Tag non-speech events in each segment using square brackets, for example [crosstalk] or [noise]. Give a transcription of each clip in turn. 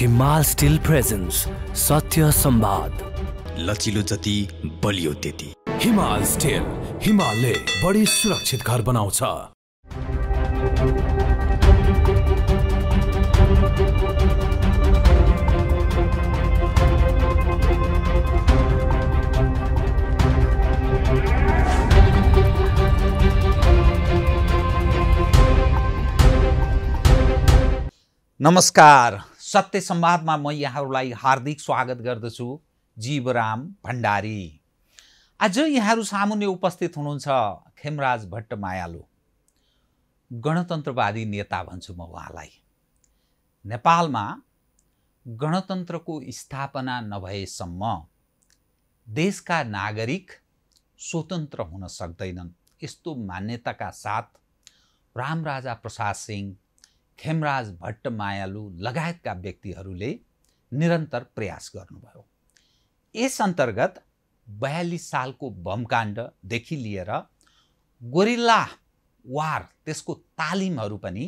हिमाल still presence सत्य सम्वाद लचिलो जति बलियो त्यति हिमाल स्टिल हिमालले बढी सुरक्षित घर बनाउँछ नमस्कार सत्य संवादमा म यहाँहरूलाई हार्दिक स्वागत गर्दछु जीवराम भण्डारी आज यहाँहरू सामुन्ने उपस्थित हुनुहुन्छ खेमराज भट्ट मायालु गणतन्त्रवादी नेता भन्छु म उहाँलाई नेपालमा गणतन्त्रको स्थापना नभएसम्म देशका नागरिक स्वतन्त्र हुन सक्दैनन् यस्तो मान्यताका साथ रामराजा प्रसाद सिंह खेमराज भट्ट मायालु लगायतका व्यक्तिहरूले निरन्तर प्रयास गर्नुभयो यस अन्तर्गत बयालिस सालको बमकाण्डदेखि लिएर गोरिल्ला वार त्यसको तालिमहरू पनि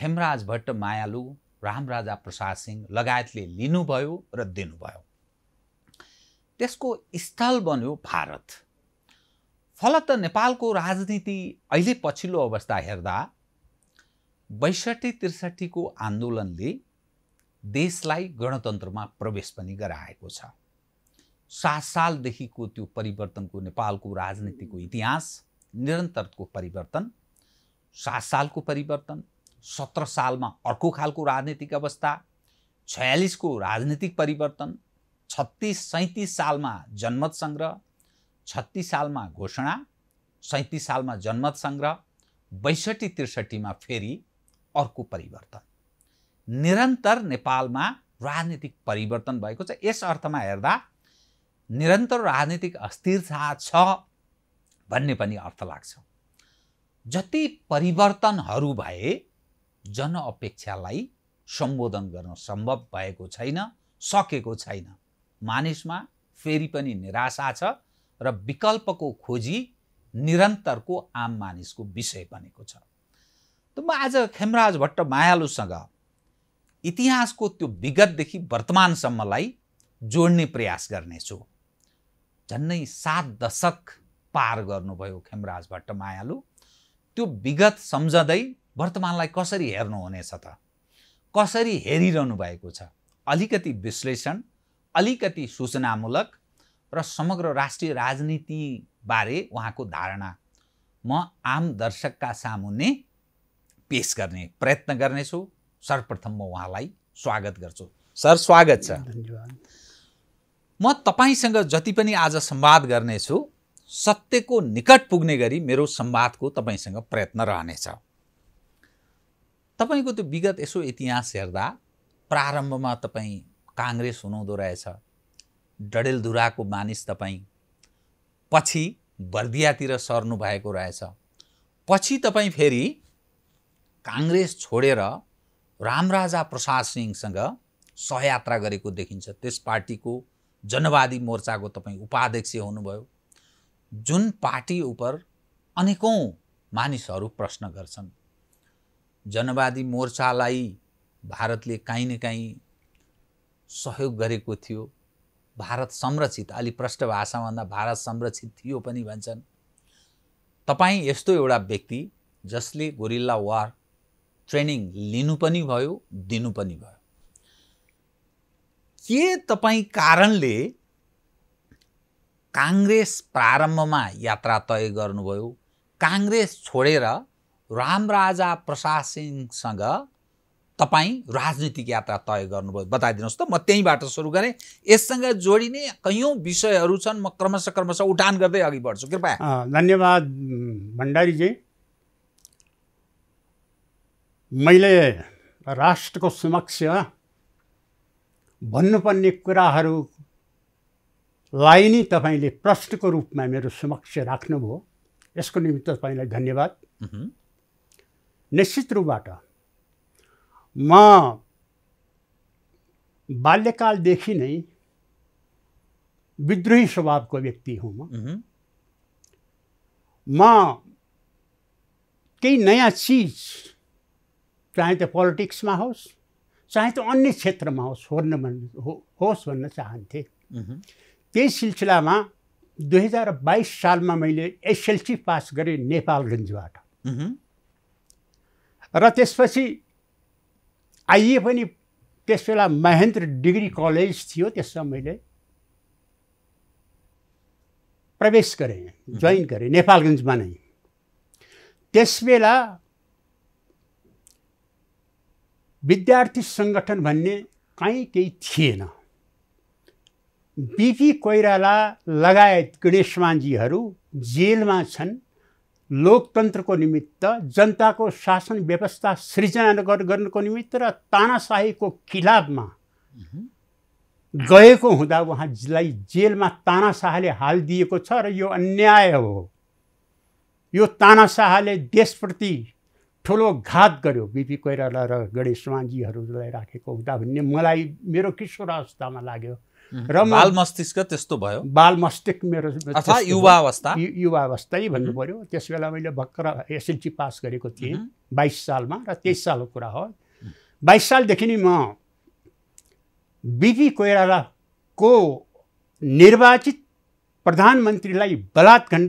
खेमराज भट्ट मायालु रामराजा प्रसाद सिंह लगायतले लिनुभयो र दिनुभयो त्यसको स्थल बन्यो भारत फलत नेपालको राजनीति अहिले पछिल्लो अवस्था हेर्दा बैसठी त्रिसठीको आन्दोलनले देशलाई गणतन्त्रमा प्रवेश पनि गराएको छ सात सालदेखिको त्यो परिवर्तनको नेपालको राजनीतिको इतिहास निरन्तरको परिवर्तन सात सालको परिवर्तन सत्र सालमा अर्को खालको राजनीतिक अवस्था छयालिसको राजनीतिक परिवर्तन छत्तिस सैँतिस सालमा जनमत सङ्ग्रह छत्तिस सालमा घोषणा सैँतिस सालमा जनमत सङ्ग्रह बैसठी त्रिसठीमा फेरि अर्को परिवर्तन निरन्तर नेपालमा राजनीतिक परिवर्तन भएको छ यस अर्थमा हेर्दा निरन्तर राजनीतिक अस्थिरता छ भन्ने पनि अर्थ लाग्छ जति परिवर्तनहरू भए जन अपेक्षालाई सम्बोधन गर्न सम्भव भएको छैन सकेको छैन मानिसमा फेरि पनि निराशा छ र विकल्पको खोजी निरन्तरको आम मानिसको विषय बनेको छ म आज खेमराज भट्ट मायालुसँग इतिहासको त्यो विगतदेखि वर्तमानसम्मलाई जोड्ने प्रयास गर्नेछु झन्नै सात दशक पार गर्नुभयो खेमराज भट्ट मायालु त्यो विगत सम्झँदै वर्तमानलाई कसरी हेर्नुहुनेछ त कसरी हेरिरहनु भएको छ अलिकति विश्लेषण अलिकति सूचनामूलक र समग्र राष्ट्रिय राजनीतिबारे उहाँको धारणा म आम दर्शकका सामुन्ने पेस गर्ने प्रयत्न गर्नेछु सर्वप्रथम म उहाँलाई स्वागत गर्छु सर स्वागत छ म तपाईँसँग जति पनि आज सम्वाद गर्नेछु सत्यको निकट पुग्ने गरी मेरो संवादको तपाईँसँग प्रयत्न रहनेछ तपाईँको त्यो विगत यसो इतिहास हेर्दा प्रारम्भमा तपाईँ काङ्ग्रेस हुनुहुँदो रहेछ डडेलधुराको मानिस तपाईँ पछि बर्दियातिर सर्नु भएको रहेछ पछि तपाईँ फेरि काङ्ग्रेस छोडेर रामराजा प्रसाद सिंहसँग सहयात्रा गरेको देखिन्छ त्यस पार्टीको जनवादी मोर्चाको तपाईँ उपाध्यक्ष हुनुभयो जुन पार्टी उप अनेकौँ मानिसहरू प्रश्न गर्छन् जनवादी मोर्चालाई भारतले काहीँ न काहीँ सहयोग गरेको थियो भारत संरक्षित अलि प्रष्ट भाषाभन्दा भारत संरक्षित थियो पनि भन्छन् तपाईँ यस्तो एउटा व्यक्ति जसले गोरिल्ला वार ट्रेनिङ लिनु पनि भयो दिनु पनि भयो के तपाईँ कारणले काङ्ग्रेस प्रारम्भमा यात्रा तय गर्नुभयो काङ्ग्रेस छोडेर रामराजा प्रसाद सिंहसँग तपाईँ राजनीतिक यात्रा तय गर्नुभयो बताइदिनुहोस् त म त्यहीँबाट सुरु गरेँ यससँग जोडिने कैयौँ विषयहरू छन् म क्रमशः क्रमशः उठान गर्दै अघि बढ्छु कृपया धन्यवाद भण्डारीजी मैले राष्ट्रको समक्ष भन्नुपर्ने कुराहरूलाई नै तपाईँले प्रश्नको रूपमा मेरो समक्ष राख्नुभयो यसको निमित्त तपाईँलाई धन्यवाद निश्चित रूपबाट म बाल्यकालदेखि नै विद्रोही स्वभावको व्यक्ति हुँ म केही नयाँ चिज चाहे त्यो पोलिटिक्समा होस् चाहे त्यो अन्य क्षेत्रमा होस् होर्न भन् हो होस् भन्न चाहन्थे त्यही सिलसिलामा दुई हजार बाइस सालमा मैले एसएलसी पास गरेँ नेपालगञ्जबाट र त्यसपछि आइए पनि त्यस बेला महेन्द्र डिग्री कलेज थियो त्यसमा मैले प्रवेश गरेँ जोइन गरेँ नेपालगञ्जमा नै त्यसबेला विद्यार्थी सङ्गठन भन्ने कहीँ केही थिएन बिपी कोइराला लगायत गणेशमानजीहरू जेलमा छन् लोकतन्त्रको निमित्त जनताको शासन व्यवस्था सृजना गर्नको निमित्त र तानासाहीको खिलाफमा गएको हुँदा उहाँलाई जेलमा तानाशाहले दिएको छ र यो अन्याय हो यो तानाशाहले देशप्रति ठुलो घात गर्यो बिपी कोइराला र गणेश मानजीहरूलाई राखेको हुँदा भन्ने मलाई मेरो किशोर अवस्थामा लाग्यो र बाल मस्तिष्क त्यस्तो भयो बाल मस्तिष्क मेरो युवा अवस्था युवा अवस्थै भन्नु पऱ्यो त्यस बेला मैले भर्खर एसएलसी पास गरेको थिएँ बाइस सालमा र तेइस सालको कुरा हो बाइस सालदेखि नै म बिपी कोइरालाको निर्वाचित प्रधानमन्त्रीलाई बलात्कार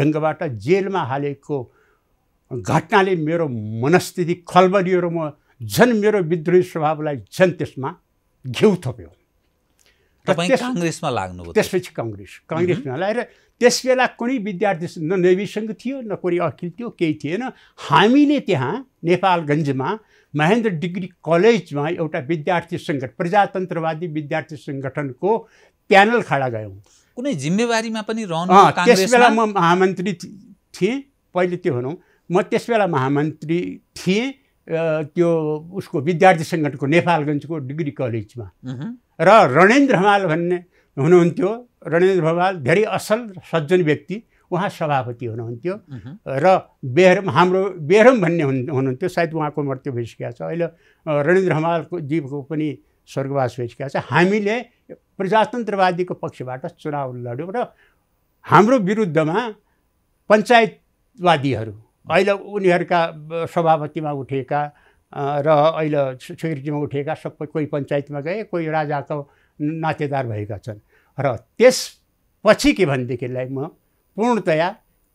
ढङ्गबाट जेलमा हालेको घटनाले मेरो मनस्थिति खलबलियो र म झन् मेरो विद्रोही स्वभावलाई झन् त्यसमा घिउ थप्यो र काङ्ग्रेसमा लाग्नु त्यसपछि कङ्ग्रेस कङ्ग्रेसमा त्यस त्यसबेला कुनै विद्यार्थी न नेभीसँग थियो न कुनै अखिल थियो केही थिएन हामीले त्यहाँ नेपालगञ्जमा महेन्द्र डिग्री कलेजमा एउटा विद्यार्थी सङ्गठन प्रजातन्त्रवादी विद्यार्थी सङ्गठनको प्यानल खडा गयौँ कुनै जिम्मेवारीमा पनि रहनु त्यस बेला म महामन्त्री थिएँ पहिले त्यो भनौँ म त्यस बेला महामन्त्री थिएँ त्यो उसको विद्यार्थी सङ्गठनको नेपालगञ्जको डिग्री कलेजमा र रणेन्द्र हमाल भन्ने हुनुहुन्थ्यो रणेन्द्र हमाल धेरै असल सज्जन व्यक्ति उहाँ सभापति हुनुहुन्थ्यो र बेहरम हाम्रो बेहरम भन्ने हुनुहुन्थ्यो सायद उहाँको मृत्यु भइसकेको छ अहिले रणेन्द्र हमालको जीवको पनि स्वर्गवास भइसकेको छ हामीले प्रजातन्त्रवादीको पक्षबाट चुनाव लड्यौँ र हाम्रो विरुद्धमा पञ्चायतवादीहरू अहिले उनीहरूका सभापतिमा उठेका र अहिले सेक्रेटरीमा उठेका सबै कोही पञ्चायतमा गए कोही राजाको नातेदार भएका छन् र त्यसपछि के भनेदेखिलाई म पूर्णतया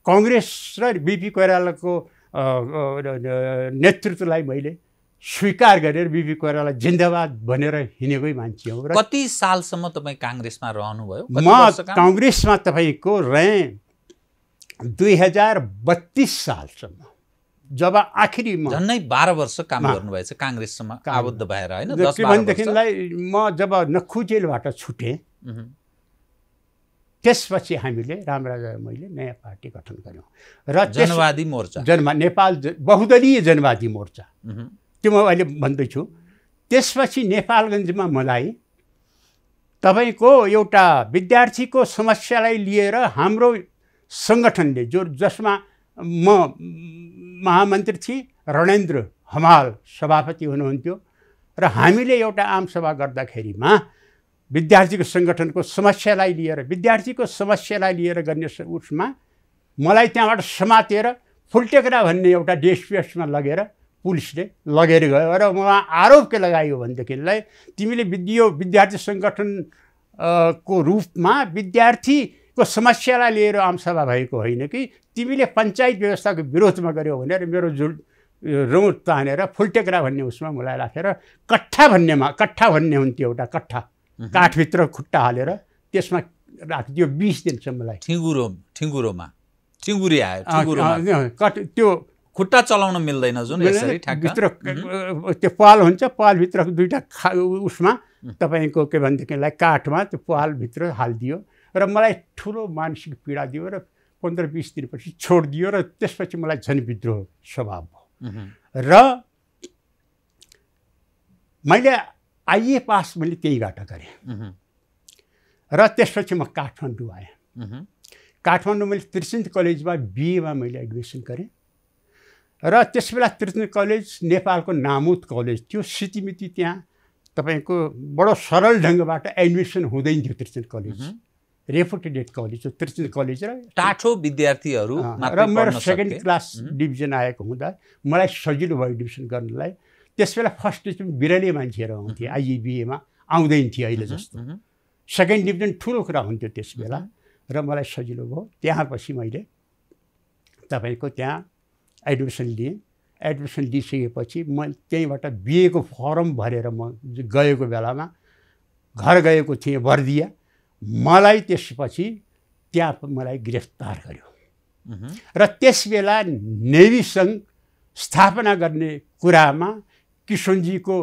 कङ्ग्रेस र बिपी कोइरालाको नेतृत्वलाई मैले स्वीकार गरेर बिपी कोइराला जिन्दाबाद भनेर हिँडेकै मान्छे हो र कति सालसम्म तपाईँ काङ्ग्रेसमा रहनुभयो म काङ्ग्रेसमा तपाईँको रहेँ दुई हजार बत्तिस सालसम्म जब आखिरी झन्नै बाह्र वर्ष काम गर्नुभएछ काङ्ग्रेससम्म आबद्ध भएर होइन भनेदेखिलाई म जब नखुजेलबाट छुटेँ त्यसपछि हामीले रामराजा मैले नयाँ पार्टी गठन गऱ्यौँ र जनवादी मोर्चा जन नेपाल बहुदलीय जनवादी मोर्चा त्यो म अहिले भन्दैछु त्यसपछि नेपालगञ्जमा मलाई तपाईँको एउटा विद्यार्थीको समस्यालाई लिएर हाम्रो सङ्गठनले जो जसमा म महामन्त्री थिएँ रणेन्द्र हमाल सभापति हुनुहुन्थ्यो र हामीले एउटा आमसभा गर्दाखेरिमा विद्यार्थीको सङ्गठनको समस्यालाई लिएर विद्यार्थीको समस्यालाई लिएर गर्ने उसमा मलाई त्यहाँबाट समातेर फुलटेकरा भन्ने एउटा डेस्पेसमा लगेर पुलिसले लगेर गयो र उहाँ आरोप के लगायो भनेदेखिलाई तिमीले यो विद्यार्थी सङ्गठनको रूपमा विद्यार्थी को समस्यालाई लिएर आमसभा भएको होइन कि तिमीले पञ्चायत व्यवस्थाको विरोधमा गऱ्यौ भनेर मेरो जुल रौँ तानेर फुलटेक्रा भन्ने उसमा मलाई राखेर कट्ठा भन्नेमा कट्ठा भन्ने हुन्थ्यो एउटा कट्ठा काठभित्र खुट्टा हालेर त्यसमा राखिदियो बिस मलाई ठिङ्गुरो ठिङ्गुरोमा ठिङ्गुरी आयो कट त्यो खुट्टा चलाउन मिल्दैन जुन भित्र त्यो पाल हुन्छ पालभित्र दुइटा खा उसमा तपाईँको के भनेदेखिलाई काठमा त्यो पालभित्र हालिदियो र मलाई ठुलो मानसिक पीडा दियो र पन्ध्र बिस दिनपछि छोडिदियो र त्यसपछि मलाई विद्रोह स्वभाव भयो र मैले आइए पास मैले त्यही त्यहीबाट गरेँ र त्यसपछि म काठमाडौँ आएँ काठमाडौँ मैले त्रिचन्द कलेजमा बिएमा मैले एडमिसन गरेँ र त्यस बेला त्रिचन्द कलेज नेपालको नामुद कलेज थियो सितिमिति त्यहाँ तपाईँको बडो सरल ढङ्गबाट एडमिसन हुँदैन थियो त्रिचन्द कलेज एट कलेज हो त्रिचुल कलेज र टाठो विद्यार्थीहरू र मेरो सेकेन्ड क्लास डिभिजन आएको हुँदा मलाई सजिलो भयो डिभिजन गर्नलाई त्यसबेला फर्स्ट डिभिजन बिरले मान्छेहरू आउँथे आइबिएमा आउँदैन थियो अहिले जस्तो सेकेन्ड डिभिजन ठुलो कुरा हुन्थ्यो त्यस बेला र मलाई सजिलो भयो त्यहाँ पछि मैले तपाईँको त्यहाँ एडमिसन लिएँ एडमिसन लिइसकेपछि म त्यहीँबाट बिएको फर्म भरेर म गएको बेलामा घर गएको थिएँ बर्दिया मलाई त्यसपछि त्यहाँ मलाई गिरफ्तार गर्यो र त्यस बेला नेभी सङ्घ स्थापना गर्ने कुरामा किशोनजीको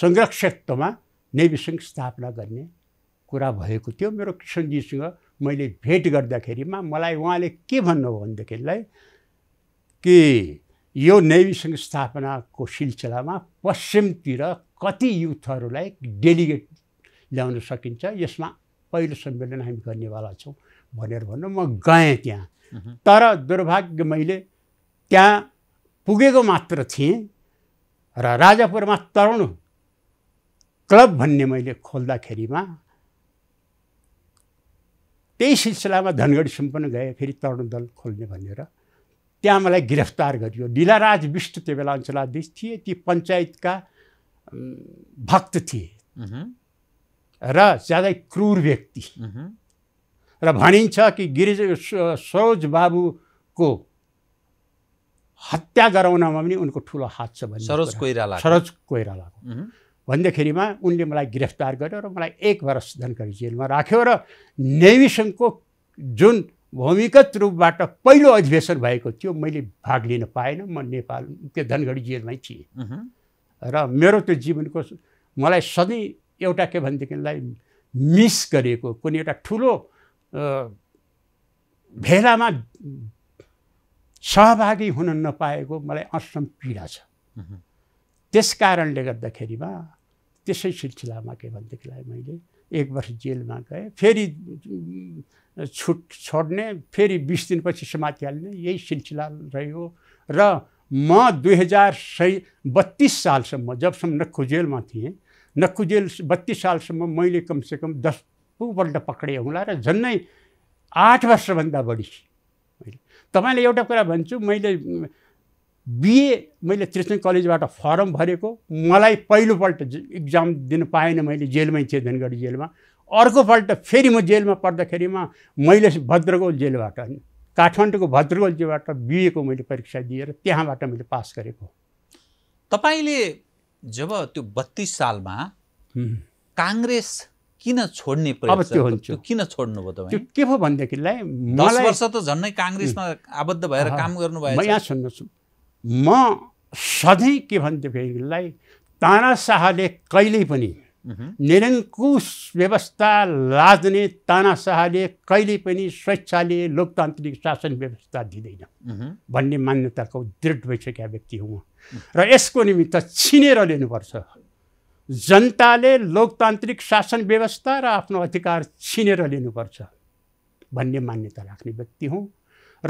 संरक्षकत्वमा नेभी सङ्घ स्थापना गर्ने कुरा भएको थियो मेरो किशोनजीसँग मैले भेट गर्दाखेरिमा मलाई उहाँले के भन्नुभयो भनेदेखिलाई कि यो नेभी सङ्घ स्थापनाको सिलसिलामा पश्चिमतिर कति युथहरूलाई डेलिगेट ल्याउन सकिन्छ यसमा पहिलो सम्मेलन हामी गर्नेवाला छौँ भनेर भन्नु म गएँ त्यहाँ तर दुर्भाग्य मैले त्यहाँ पुगेको मात्र थिएँ र राजापुरमा तरुण क्लब भन्ने मैले खोल्दाखेरिमा त्यही सिलसिलामा धनगढी सम्पन्न गएँ फेरि तरुण दल खोल्ने भनेर त्यहाँ मलाई गिरफ्तार गरियो लीलाराज विष्ट त्यो बेला अञ्चलाधीश थिए ती पञ्चायतका भक्त थिए र ज्यादै क्रूर व्यक्ति र भनिन्छ कि गिरिज सरोज बाबुको हत्या गराउनमा पनि उनको ठुलो हात छ भने सरोज कोइराला सरोज कोइरालाको भन्दाखेरिमा उनले मलाई गिरफ्तार गर्यो र मलाई एक वर्ष धनकरी जेलमा राख्यो र नेविसङको जुन भूमिगत रूपबाट पहिलो अधिवेशन भएको थियो मैले भाग लिन पाएन म नेपाल त्यो धनगढी जेलमै थिएँ र मेरो त्यो जीवनको मलाई सधैँ एउटा के भनेदेखिलाई मिस गरेको कुनै एउटा ठुलो भेलामा सहभागी हुन नपाएको मलाई असम पीडा छ त्यस कारणले गर्दाखेरिमा त्यसै सिलसिलामा के भनेदेखिलाई मैले एक वर्ष जेलमा गएँ फेरि छुट छोड्ने फेरि बिस दिनपछि समातिहाल्ने यही सिलसिला रह्यो र म दुई हजार सय बत्तिस सालसम्म जबसम्म नखु जेलमा थिएँ नकुजेल बत्तिस सालसम्म मैले कमसेकम दस पल्ट पक्रेँ होला र झन्नै आठ वर्षभन्दा बढी मैले तपाईँलाई एउटा कुरा भन्छु मैले बिए मैले त्रिसन कलेजबाट फर्म भरेको मलाई पहिलोपल्ट इक्जाम दिन पाएन मैले जेलमै थिएँ धनगढी जेलमा अर्कोपल्ट फेरि म जेलमा पर्दाखेरिमा मैले भद्रगोल जेलबाट काठमाडौँको भद्रगोल जेलबाट बिएको मैले परीक्षा दिएर त्यहाँबाट मैले पास गरेको तपाईँले जब त्यो बत्तिस सालमा काङ्ग्रेस किन छोड्ने अब त्यो हुन्छ किन छोड्नुभयो तपाईँ के भयो भनेदेखिलाई दस वर्ष त झन्नै काङ्ग्रेसमा आबद्ध भएर काम गर्नुभयो म यहाँ सुन्नुहोस् म सधैँ के भनेदेखिलाई तानाशाहले कहिल्यै पनि Mm-hmm. निरङ्कुश व्यवस्था लाद्ने तानाशाहले कहिले पनि स्वेच्छाले लोकतान्त्रिक शासन व्यवस्था दिँदैन mm-hmm. भन्ने मान्यताको दृढ भइसकेका व्यक्ति हुँ mm-hmm. र यसको निमित्त छिनेर लिनुपर्छ जनताले लोकतान्त्रिक शासन व्यवस्था र आफ्नो अधिकार छिनेर लिनुपर्छ भन्ने मान्यता राख्ने व्यक्ति हुँ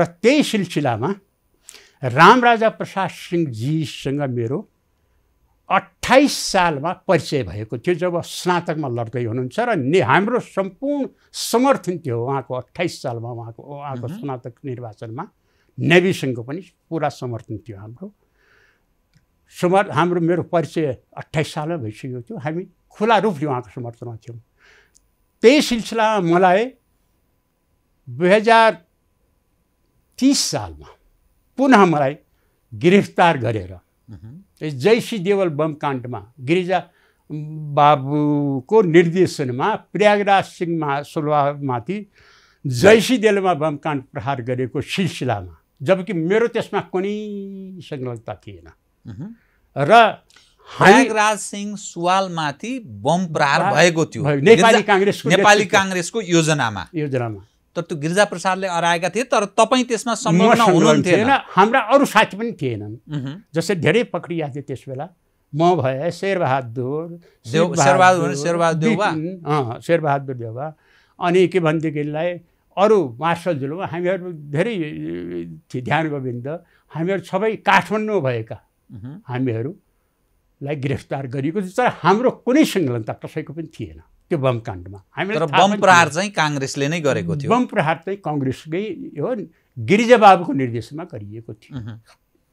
र त्यही सिलसिलामा रामराजा प्रसाद सिंहजीसँग मेरो अठाइस सालमा परिचय भएको थियो जब स्नातकमा लड्दै हुनुहुन्छ र ने हाम्रो सम्पूर्ण समर्थन थियो उहाँको अठाइस सालमा उहाँको उहाँको स्नातक निर्वाचनमा नेभीसँगको पनि पुरा समर्थन थियो हाम्रो समर् हाम्रो मेरो परिचय अठाइस सालमा भइसकेको थियो हामी खुला रूपले उहाँको समर्थनमा थियौँ त्यही सिलसिलामा मलाई दुई हजार तिस सालमा पुनः मलाई गिरफ्तार गरेर जयसी देवल बमकाण्डमा गिरिजा बाबुको निर्देशनमा प्रयागराज सिंह महा सोलवामाथि जयसी देवलमा बमकाण्ड प्रहार गरेको सिलसिलामा जबकि मेरो त्यसमा कुनै संलग्नता थिएन र प्रयागराज सिंह सुवालमाथि बम प्रहार भएको थियो नेपाली काङ्ग्रेस नेपाली काङ्ग्रेसको योजनामा योजनामा तर त्यो गिरिजा प्रसादले अराएका थिए तर तपाईँ त्यसमा संलग्न हाम्रा अरू साथी पनि थिएनन् जसले धेरै पक्रिया थियो त्यस बेला म भए शेरबहादुर शेरबहादुर शेरबहादुर देवा अनि के भनेदेखिलाई अरू मार्सलजुलमा हामीहरू धेरै थियो ध्यान गोविन्द हामीहरू सबै काठमाडौँ भएका हामीहरूलाई गिरफ्तार गरिएको थियो तर हाम्रो कुनै सङ्गलनता कसैको पनि थिएन त्यो बम काण्डमा हामीले बम प्रहार चाहिँ काङ्ग्रेसले नै गरेको थियो बम प्रहार चाहिँ कङ्ग्रेसकै हो गिरिजाबाबुको निर्देशमा गरिएको थियो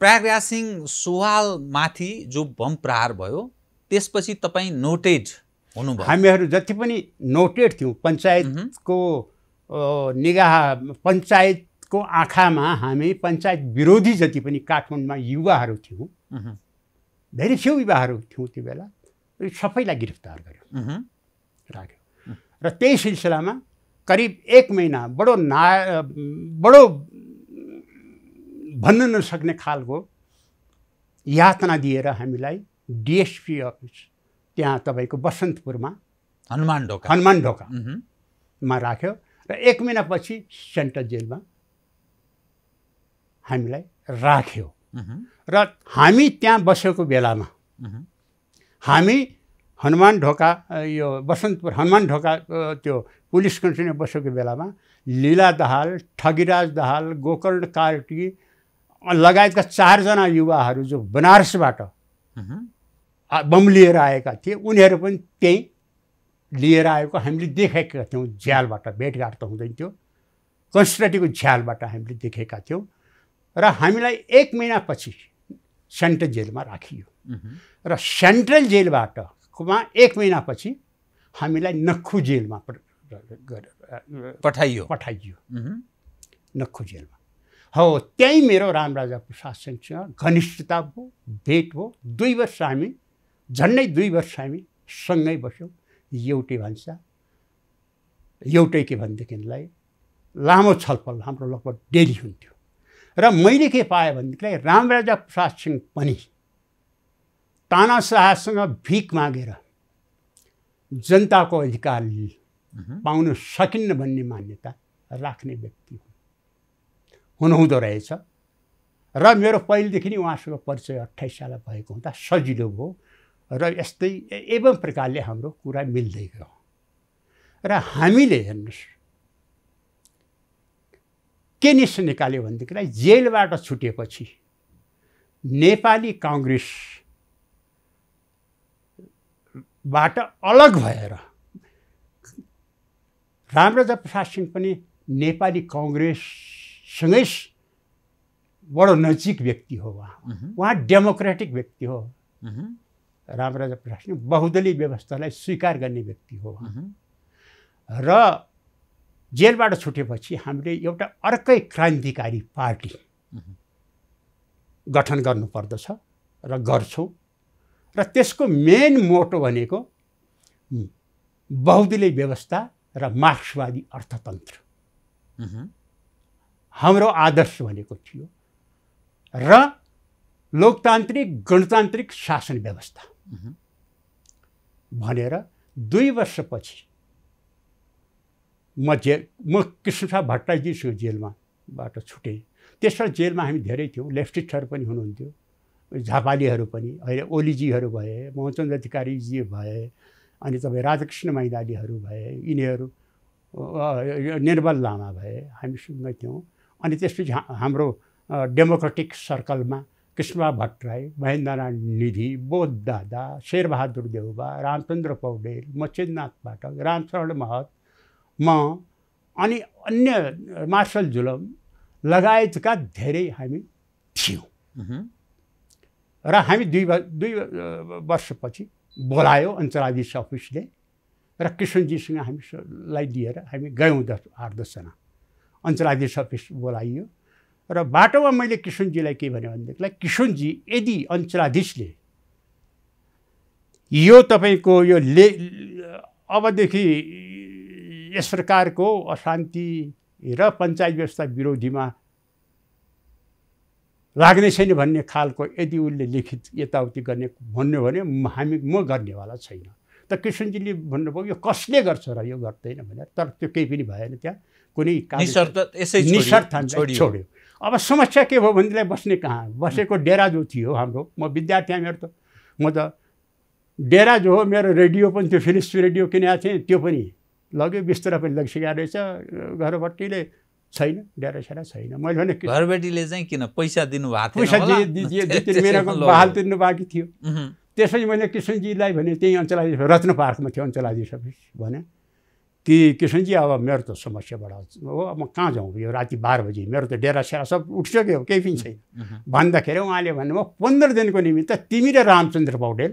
प्रयागराज सिंह सुवालमाथि जो बम प्रहार भयो त्यसपछि तपाईँ नोटेड हुनुभयो हामीहरू जति पनि नोटेड थियौँ पञ्चायतको निगाह पञ्चायतको आँखामा हामी पञ्चायत विरोधी जति पनि काठमाडौँमा युवाहरू थियौँ धेरै छेउ युवाहरू थियौँ त्यो बेला सबैलाई गिरफ्तार गऱ्यौँ राख्यो र त्यही सिलसिलामा करिब एक महिना बडो ना बडो भन्न नसक्ने खालको यातना दिएर हामीलाई डिएसपी अफिस त्यहाँ तपाईँको बसन्तपुरमा हनुमान ढोका हनुमान ढोकामा राख्यो र एक महिनापछि सेन्ट्रल जेलमा हामीलाई राख्यो र हामी त्यहाँ बसेको बेलामा हामी हनुमान ढोका यो बसन्तपुर हनुमान ढोका त्यो पुलिस कन्ट्रीमा बसेको बेलामा लीला दाहाल ठगिराज दाहाल गोकर्ण कार्की लगायतका चारजना युवाहरू जो बनारसबाट बम लिएर आएका थिए उनीहरू पनि त्यही लिएर आएको हामीले देखेका थियौँ झ्यालबाट भेटघाट त हुँदैन थियो कन्सट्रेटीको झ्यालबाट हामीले देखेका थियौँ र हामीलाई एक महिनापछि सेन्ट्रल जेलमा राखियो र सेन्ट्रल जेलबाट मा एक महिनापछि हामीलाई नक्खु जेलमा पठाइयो पठाइयो नक्खु जेलमा हो त्यहीँ मेरो रामराजा प्रशासनसँग घनिष्ठता भयो भेट भयो दुई वर्ष हामी झन्डै दुई वर्ष हामी सँगै बस्यौँ एउटै भान्सा एउटै के भनेदेखिलाई लामो छलफल हाम्रो लगभग डेली हुन्थ्यो र मैले के पाएँ भनेदेखिलाई रामराजा प्रसाद सिंह पनि तानाशाहसँग भिख मागेर जनताको अधिकार पाउन सकिन्न भन्ने मान्यता राख्ने व्यक्ति हुनुहुँदो रहेछ र मेरो पहिलेदेखि नै उहाँसँग परिचय अठाइस साल भएको हुँदा सजिलो भयो र यस्तै एवं प्रकारले हाम्रो कुरा मिल्दै गयो र हामीले हेर्नुहोस् के निश्चय निकाल्यो भनेदेखिलाई जेलबाट छुटेपछि नेपाली काङ्ग्रेस बाट अलग भएर रामराजा प्रसाद सिंह पनि नेपाली कङ्ग्रेससँगै बडो नजिक व्यक्ति हो उहाँ उहाँ डेमोक्रेटिक व्यक्ति हो रामराजा प्रसाद सिंह बहुदलीय व्यवस्थालाई स्वीकार गर्ने व्यक्ति हो र जेलबाट छुटेपछि हामीले एउटा अर्कै क्रान्तिकारी पार्टी गठन गर्नुपर्दछ र गर्छौँ र त्यसको मेन मोटो भनेको बहुदलीय व्यवस्था र मार्क्सवादी अर्थतन्त्र हाम्रो आदर्श भनेको थियो र लोकतान्त्रिक गणतान्त्रिक शासन व्यवस्था भनेर दुई वर्षपछि म जेल म कृष्णसा भट्टाजीसँग जेलमाबाट छुटेँ त्यसमा जेलमा हामी धेरै थियौँ लेफ्टिस्टहरू पनि हुनुहुन्थ्यो झापालीहरू पनि अहिले ओलीजीहरू भए मोहनचन्द अधिकारीजी भए अनि तपाईँ राधाकृष्ण मैनालीहरू भए यिनीहरू निर्मल लामा भए हामीसँग थियौँ अनि त्यसपछि हाम्रो डेमोक्रेटिक सर्कलमा कृष्णबा भट्टराई महेन्द्रनारायण निधि बोध दादा शेरबहादुर देउबा रामचन्द्र पौडेल मचेन्द्रनाथ पाठक रामचरण महत म अनि अन्य मार्सल जुलम लगायतका धेरै हामी थियौँ र हामी दुई दुई वर्षपछि बोलायो अञ्चलाधीश अफिसले र कृष्णजीसँग हामीलाई दिएर हामी गयौँ दस आठ दसजना अञ्चलाधीश अफिस बोलाइयो र बाटोमा मैले कृष्णजीलाई के भने भनेदेखिलाई कृष्णजी यदि अञ्चलाधीशले यो तपाईँको यो ले अबदेखि यस प्रकारको अशान्ति र पञ्चायत व्यवस्था विरोधीमा लाग्ने छैन भन्ने खालको यदि उसले लिखित यताउति गर्ने भन्यो भने हामी म गर्नेवाला छैन त कृष्णजीले भन्नुभयो यो कसले गर्छ र यो गर्दैन भनेर तर त्यो केही पनि भएन त्यहाँ कुनै निशर्थ छोड्यो अब समस्या के भयो भनेदेखिलाई बस्ने कहाँ बसेको डेरा जो थियो हाम्रो म विद्यार्थी मेरो त म त डेरा जो हो मेरो रेडियो पनि त्यो फिलिप्स रेडियो किनेको थिएँ त्यो पनि लग्यो बिस्तारा पनि लगिसकेको रहेछ घरपट्टिले छैन डेरासेरा छैन मैले भने घरबेटीले चाहिँ किन पैसा दिनुभएको पैसा [laughs] महिनाको [laughs] बहाल तिर्नु बाँकी थियो त्यसपछि मैले कृष्णजीलाई भने त्यही अञ्चलाधीश रत्न पार्कमा थियो अञ्चलाधीश अफिस भने कि कृष्णजी अब मेरो त समस्याबाट हो अब म कहाँ जाउँ यो राति बाह्र बजी मेरो त डेरा सेरा सब उठिसक्यो केही पनि छैन भन्दाखेरि उहाँले भन्नुभयो पन्ध्र दिनको निमित्त तिमी र रामचन्द्र पौडेल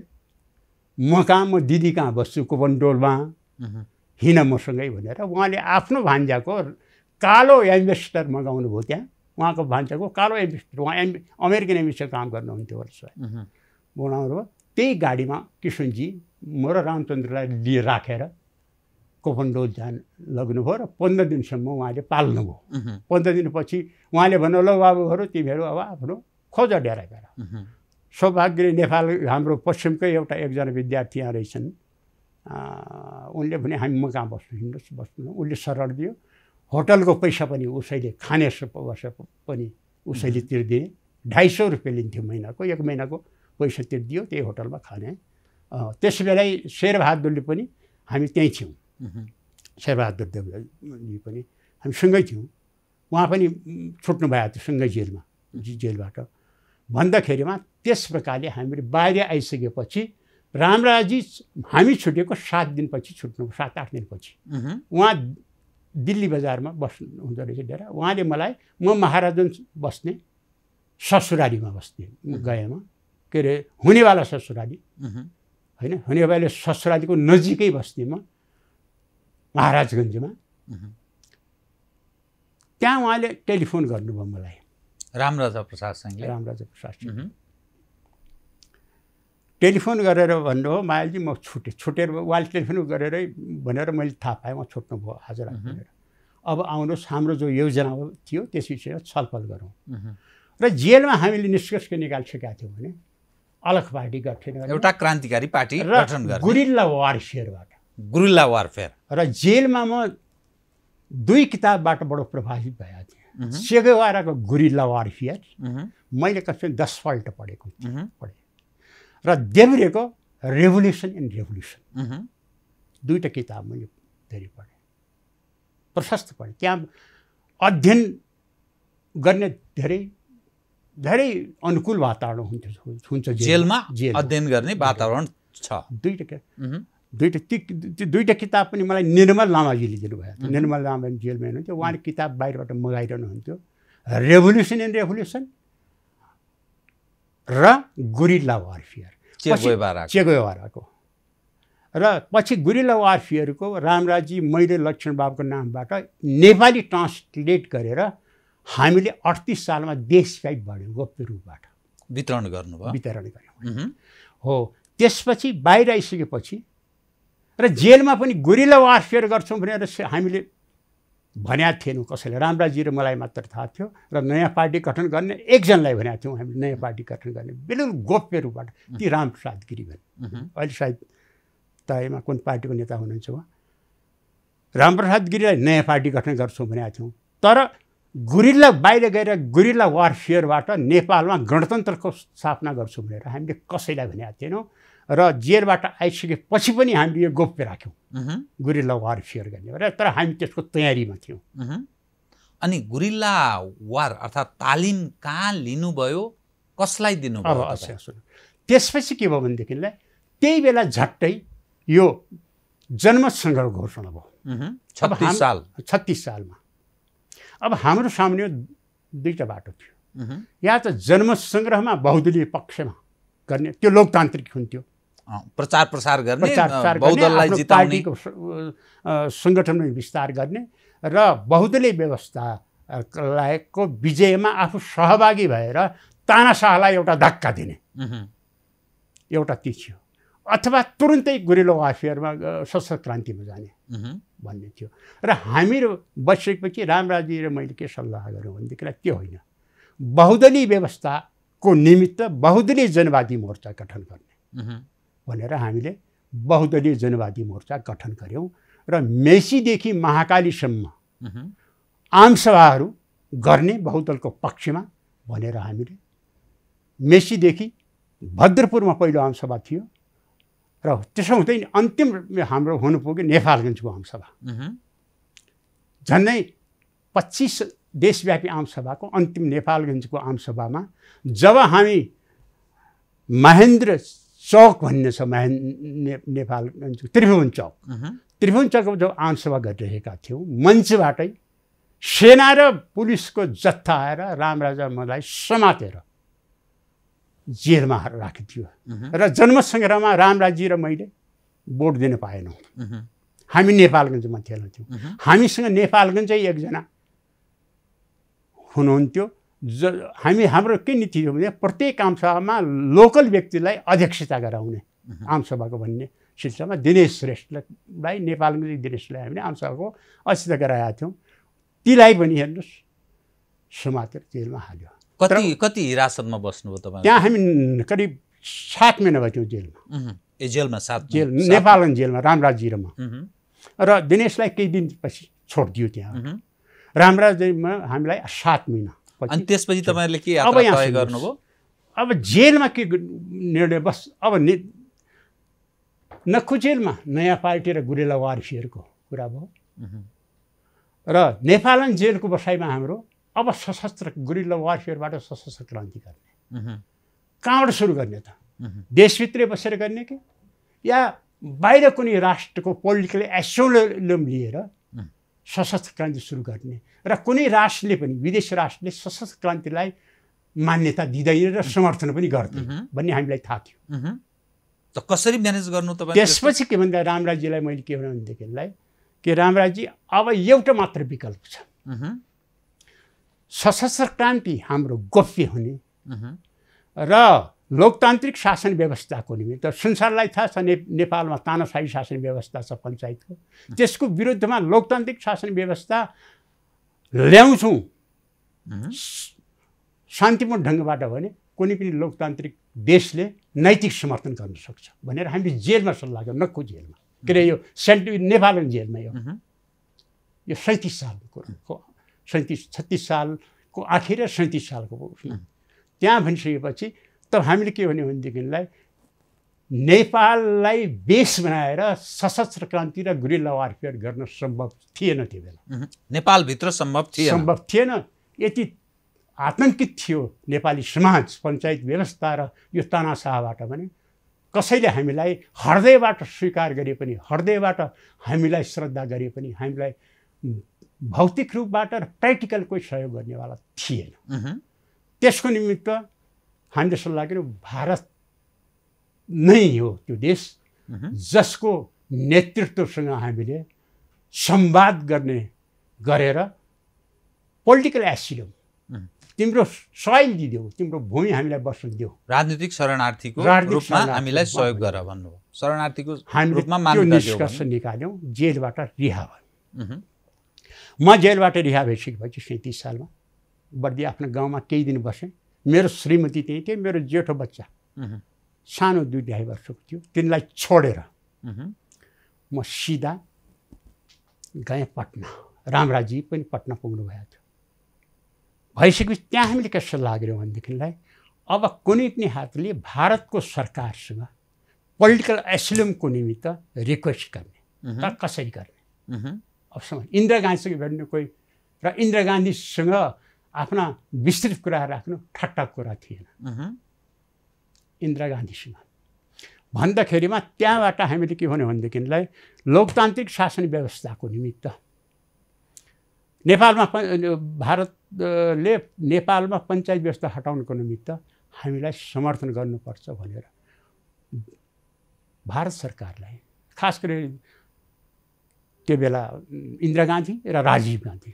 म कहाँ म दिदी कहाँ बस्छु डोलमा हिँड मसँगै भनेर उहाँले आफ्नो भान्जाको कालो एम्बेसडर मगाउनु भयो त्यहाँ उहाँको भान्साको कालो एम्बेसडर उहाँ एम अमेरिकन एम्बेसडर काम गर्नुहुन्थ्यो वर्ष बोलाउनु भयो त्यही गाडीमा किशनजी म र रामचन्द्रलाई लिएर राखेर कोपन्डो जान लग्नुभयो र पन्ध्र दिनसम्म उहाँले पाल्नुभयो पन्ध्र दिनपछि उहाँले भन्नु ल बाबुहरू तिमीहरू अब आफ्नो खोज डेरा गएर सौभाग्यले नेपाल हाम्रो पश्चिमकै एउटा एकजना विद्यार्थी यहाँ रहेछन् उनले भने हामी म कहाँ बस्नु हिँड्नुहोस् बस्नु उसले शरण दियो होटलको पैसा पनि उसैले खाने पनि उसैले तिर्दिने ढाई सौ रुपियाँ लिन्थ्यो महिनाको एक महिनाको पैसा तिर्दियो त्यही होटलमा खाने त्यसबेलै शेरबहादुरले पनि हामी त्यहीँ थियौँ शेरबहादुर देवजी पनि हामी सँगै थियौँ उहाँ पनि छुट्नु भएको थियो सँगै जेलमा जेलबाट भन्दाखेरिमा त्यस प्रकारले हामीले बाहिर आइसकेपछि रामराजी हामी छुटेको सात दिनपछि छुट्नु सात आठ दिनपछि उहाँ दिल्ली बजारमा बस्नु बस्नुहुँदो रहेछ डेरा उहाँले मलाई म महाराजन बस्ने ससुरालीमा बस्ने गएमा के अरे हुनेवाला ससुराली होइन हुनेवाला ससुरालीको नजिकै बस्ने म महाराजगञ्जमा त्यहाँ उहाँले टेलिफोन गर्नुभयो मलाई रामराजा प्रसादसँग रामराजा प्रसाद टेलिफोन गरेर हो मायाजी म छुटेँ छुटेर उहाँले टेलिफोन गरेरै भनेर मैले थाहा पाएँ उहाँ छुट्नुभयो हाजिरा भनेर अब आउनुहोस् हाम्रो जो योजना थियो त्यस विषयमा छलफल गरौँ र जेलमा हामीले निष्कर्ष निकालिसकेका थियौँ भने अलग पार्टी गठन एउटा क्रान्तिकारी पार्टी गठन गुरिल्ला वारफेयरबाट गुरिल्ला वारफेयर र जेलमा म दुई किताबबाट बडो प्रभावित भएको थिएँ सेगेवाराको गुरिल्ला वारफेयर मैले कसै दसपल्ट पढेको थिएँ र देब्रेको रेभोल्युसन इन रेभोल्युसन दुईवटा किताब मैले धेरै पढेँ प्रशस्त पढेँ त्यहाँ अध्ययन गर्ने धेरै धेरै अनुकूल वातावरण हुन्छ हुन्छ जेलमा जेल अध्ययन गर्ने वातावरण छ दुईवटा दुईवटा ती त्यो दुईवटा किताब पनि मलाई निर्मल लामाजीले दिनुभयो निर्मल लामा जेलमा हुनुहुन्थ्यो उहाँले किताब बाहिरबाट हुन्थ्यो रेभोल्युसन इन रेभोल्युसन र गुरिल्ला वारफेयर चेगोवाराको र पछि गुरिल्ला वारफीहरूको रामराजी मैले लक्ष्मण बाबुको नामबाट नेपाली ट्रान्सलेट गरेर हामीले अडतिस सालमा देशकै बढ्यौँ गोप्य रूपबाट वितरण गर्नुभयो वितरण गऱ्यौँ हो त्यसपछि बाहिर आइसकेपछि र जेलमा पनि गुरिल्ला वारफेयर गर्छौँ भनेर हामीले भनेको थिएन कसैले रामराजी र मलाई मात्र थाहा थियो र नयाँ पार्टी गठन गर्ने एकजनालाई भनेको थियौँ हामीले नयाँ पार्टी गठन गर्ने बिलकुल गोप्य रूपबाट ती रामप्रसाद गिरी भने अहिले सायद तयमा कुन पार्टीको नेता हुनुहुन्छ उहाँ रामप्रसाद गिरीलाई नयाँ पार्टी गठन गर्छौँ भनेको थियौँ तर गुरिल्ला बाहिर गएर गुरिल्ला वारफेयरबाट नेपालमा गणतन्त्रको स्थापना गर्छु भनेर हामीले कसैलाई भनेको थिएनौँ र जेलबाट आइसकेपछि पनि हामीले यो गोप्य राख्यौँ गुरिल्ला वार फेयर गर्ने र तर हामी त्यसको तयारीमा थियौँ अनि गुरिल्ला वार अर्थात् तालिम कहाँ लिनुभयो कसलाई दिनुभयो अच्छा त्यसपछि के भयो भनेदेखिलाई त्यही बेला झट्टै यो जनमत घोषणा भयो छत्तिस साल छत्तिस सालमा अब हाम्रो सामने दुईवटा बाटो थियो या त जन्मसङ्ग्रहमा बहुदलीय पक्षमा गर्ने त्यो लोकतान्त्रिक हुन्थ्यो प्रचार प्रसार गर्ने प्रचार बौद्धलाई जिताउने सङ्गठन विस्तार गर्ने र बहुदलीय व्यवस्था लायकको विजयमा आफू सहभागी भएर तानाशाहलाई एउटा धक्का दिने एउटा ती थियो अथवा तुरुन्तै गुरेलो अफेयरमा सशस्त्र क्रान्तिमा जाने भन्ने थियो र हामीहरू बसेपछि रामराजी र मैले के सल्लाह गरेँ भनेदेखिलाई त्यो होइन बहुदलीय व्यवस्थाको निमित्त बहुदलीय जनवादी मोर्चा गठन गर्ने भनेर हामीले बहुदलीय जनवादी मोर्चा गठन गऱ्यौँ र मेसीदेखि महाकालीसम्म आमसभाहरू गर्ने बहुदलको पक्षमा भनेर हामीले मेसीदेखि भद्रपुरमा पहिलो आमसभा थियो र त्यसो हुँदै अन्तिम हाम्रो हुनु पुग्यो नेपालगञ्जको आमसभा झन्डै पच्चिस देशव्यापी आमसभाको अन्तिम नेपालगञ्जको आमसभामा जब हामी महेन्द्र चौक भन्ने छ मा ने, नेपाल त्रिभुवन चौक त्रिभुवन चौकमा जब आमसभा गरिरहेका थियौँ मञ्चबाटै सेना र पुलिसको जत्था आएर रामराजा मलाई समातेर जेलमा राखिदियो र जन्मसङ्ग्रहमा रामराजी र मैले भोट दिन पाएनौँ हामी नेपालगञ्जमा खेल्थ्यौँ हामीसँग नेपालगञ्जै एकजना हुनुहुन्थ्यो ज हामी हाम्रो के नीति थियो भने प्रत्येक आमसभामा लोकल व्यक्तिलाई अध्यक्षता गराउने आमसभाको भन्ने सिलसिलामा दिनेश श्रेष्ठलाई नेपालमै दिनेशलाई हामीले आमसभाको अध्यक्षता गराएका थियौँ तीलाई पनि हेर्नुहोस् समातेर जेलमा हाल्यो कति कति हिरासतमा बस्नुभयो तपाईँ त्यहाँ हामी करिब सात महिना भयो त्यो जेलमा ए जेलमा सात जेल नेपाल जेलमा रामराज जिरोमा र दिनेशलाई केही दिनपछि छोडिदियो त्यहाँ रामराज हामीलाई सात महिना अनि त्यसपछि तपाईँहरूले के अब यहाँ गर्नुभयो अब जेलमा के निर्णय बस अब नि नखुचेलमा नयाँ पार्टी र गुरेला वारिसीहरूको कुरा भयो र नेपाल जेलको बसाइमा हाम्रो अब सशस्त्र गुरिल्ला वारिसीहरूबाट सशस्त्र क्रान्ति गर्ने कहाँबाट सुरु गर्ने त देशभित्रै बसेर गर्ने कि या बाहिर कुनै राष्ट्रको पोलिटिकल एसोलम लिएर सशस्त्र क्रान्ति सुरु गर्ने र कुनै राष्ट्रले पनि विदेश राष्ट्रले सशस्त्र क्रान्तिलाई मान्यता दिँदैन र समर्थन पनि गर्दैन भन्ने हामीलाई थाहा थियो त कसरी म्यानेज गर्नु त त्यसपछि के भन्दा रामराज्यलाई मैले के भने भनेदेखिलाई कि रामराज्य अब एउटा मात्र विकल्प छ सशस्त्र क्रान्ति हाम्रो गोप्य हुने र लोकतान्त्रिक शासन व्यवस्थाको निमित्त संसारलाई थाहा छ ने नेपालमा तानाशाही शासन व्यवस्था छ पञ्चायतको त्यसको विरुद्धमा लोकतान्त्रिक शासन व्यवस्था ल्याउँछौँ शान्तिपूर्ण ढङ्गबाट भने कुनै पनि लोकतान्त्रिक देशले नैतिक समर्थन गर्न सक्छ भनेर हामीले जेलमा सल्लाह गर्यौँ नक्कु जेलमा के अरे यो सेन्ट नेपाल जेलमा यो यो सैँतिस सालको कुरो सैँतिस छत्तिस सालको आखिर सैँतिस सालको उसमा त्यहाँ भनिसकेपछि तर हामीले के भन्यो भनेदेखिलाई नेपाललाई बेस बनाएर सशस्त्र क्रान्ति र गुरिल्ला वारफेयर गर्न सम्भव थिएन त्यो बेला नेपालभित्र सम्भव थियो सम्भव थिएन यति आतङ्कित थियो नेपाली समाज पञ्चायत व्यवस्था र यो तानासाहबाट पनि कसैले हामीलाई हृदयबाट स्वीकार गरे पनि हृदयबाट हामीलाई श्रद्धा गरे पनि हामीलाई भौतिक रूपबाट र प्र्याक्टिकल कोही सहयोग गर्नेवाला थिएन त्यसको निमित्त हामीले सल्लाह गऱ्यौँ भारत नै हो त्यो देश जसको नेतृत्वसँग हामीले संवाद गर्ने गरेर पोलिटिकल एसिडम तिम्रो सोइल दिदेऊ तिम्रो भूमि हामीलाई बस्न दिऊ राजनीतिक शरणार्थीको रूपमा हामीलाई सहयोग गर भन्नुभयो शरणार्थीको रूपमा निष्कर्ष निकाल्यौँ जेलबाट रिहा भयो म जेलबाट रिहा भइसकेपछि सैँतिस सालमा बर्दी आफ्नो गाउँमा केही दिन बसेँ मेरो श्रीमती त्यहीँ थियो मेरो जेठो बच्चा सानो दुई ढाई वर्षको थियो तिनलाई छोडेर म सिधा गएँ पटना रामराजी पनि पटना पुग्नुभएको थियो भइसकेपछि त्यहाँ हामीले कस्तो सल्लाह गऱ्यौँ भनेदेखिलाई अब कुनै पनि हातले भारतको सरकारसँग पोलिटिकल एसिलमको निमित्त रिक्वेस्ट गर्ने तर कसरी गर्ने अबसम्म इन्दिरा गान्धीसँग भेट्ने कोही र इन्दिरा गान्धीसँग आफ्ना विस्तृत कुरा राख्नु ठट्टा कुरा थिएन इन्दिरा गान्धीसँग भन्दाखेरिमा त्यहाँबाट हामीले के भन्यो भनेदेखिलाई लोकतान्त्रिक शासन व्यवस्थाको निमित्त नेपालमा भारतले नेपालमा पञ्चायत व्यवस्था हटाउनुको निमित्त हामीलाई समर्थन गर्नुपर्छ भनेर भारत सरकारलाई खास गरी त्यो बेला इन्दिरा गान्धी र राजीव गान्धी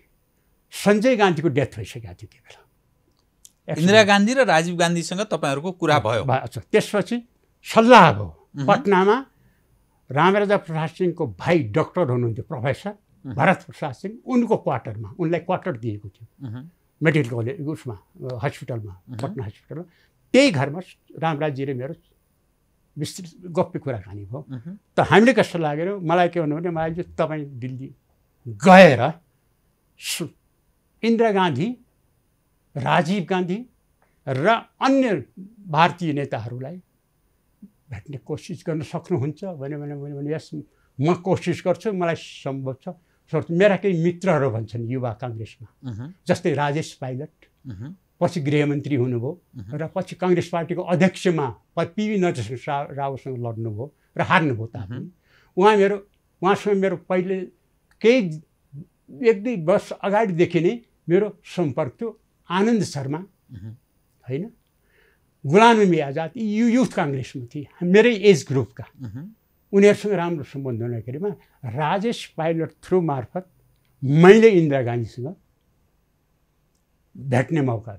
सञ्जय गान्धीको डेथ भइसकेको थियो त्यो बेला इन्दिरा गान्धी र राजीव गान्धीसँग तपाईँहरूको कुरा भयो अच्छा त्यसपछि सल्लाह भयो पटनामा रामराजा प्रसाद सिंहको भाइ डक्टर हुनुहुन्थ्यो प्रोफेसर भरत प्रसाद सिंह उनको क्वार्टरमा उनलाई क्वार्टर दिएको थियो मेडिकल कलेज उसमा हस्पिटलमा पटना हस्पिटलमा त्यही घरमा रामराजजीले मेरो विस्तृत गप्य कुराकानी भयो त हामीले कस्तो लाग्यो मलाई के भन्नु भने मलाई चाहिँ तपाईँ दिल्ली गएर इन्दिरा गान्धी राजीव गान्धी र अन्य भारतीय नेताहरूलाई भेट्ने कोसिस गर्न सक्नुहुन्छ भन्यो भने भने यस म कोसिस गर्छु मलाई सम्भव छ मेरा केही मित्रहरू भन्छन् युवा काङ्ग्रेसमा जस्तै राजेश पाइलट पछि गृहमन्त्री हुनुभयो र पछि कङ्ग्रेस पार्टीको अध्यक्षमा पिबी नरेश रावसँग लड्नुभयो र हार्नुभयो तापनि उहाँ मेरो उहाँसँग मेरो पहिले केही एक दुई वर्ष अगाडिदेखि नै मेरो सम्पर्क थियो आनन्द शर्मा होइन गुलाम नबी आजाद यु युथ काङ्ग्रेसमा थिए मेरै एज ग्रुपका उनीहरूसँग राम्रो सम्बन्ध हुँदाखेरिमा राजेश पाइलट थ्रु मार्फत मैले इन्दिरा गान्धीसँग भेट्ने मौका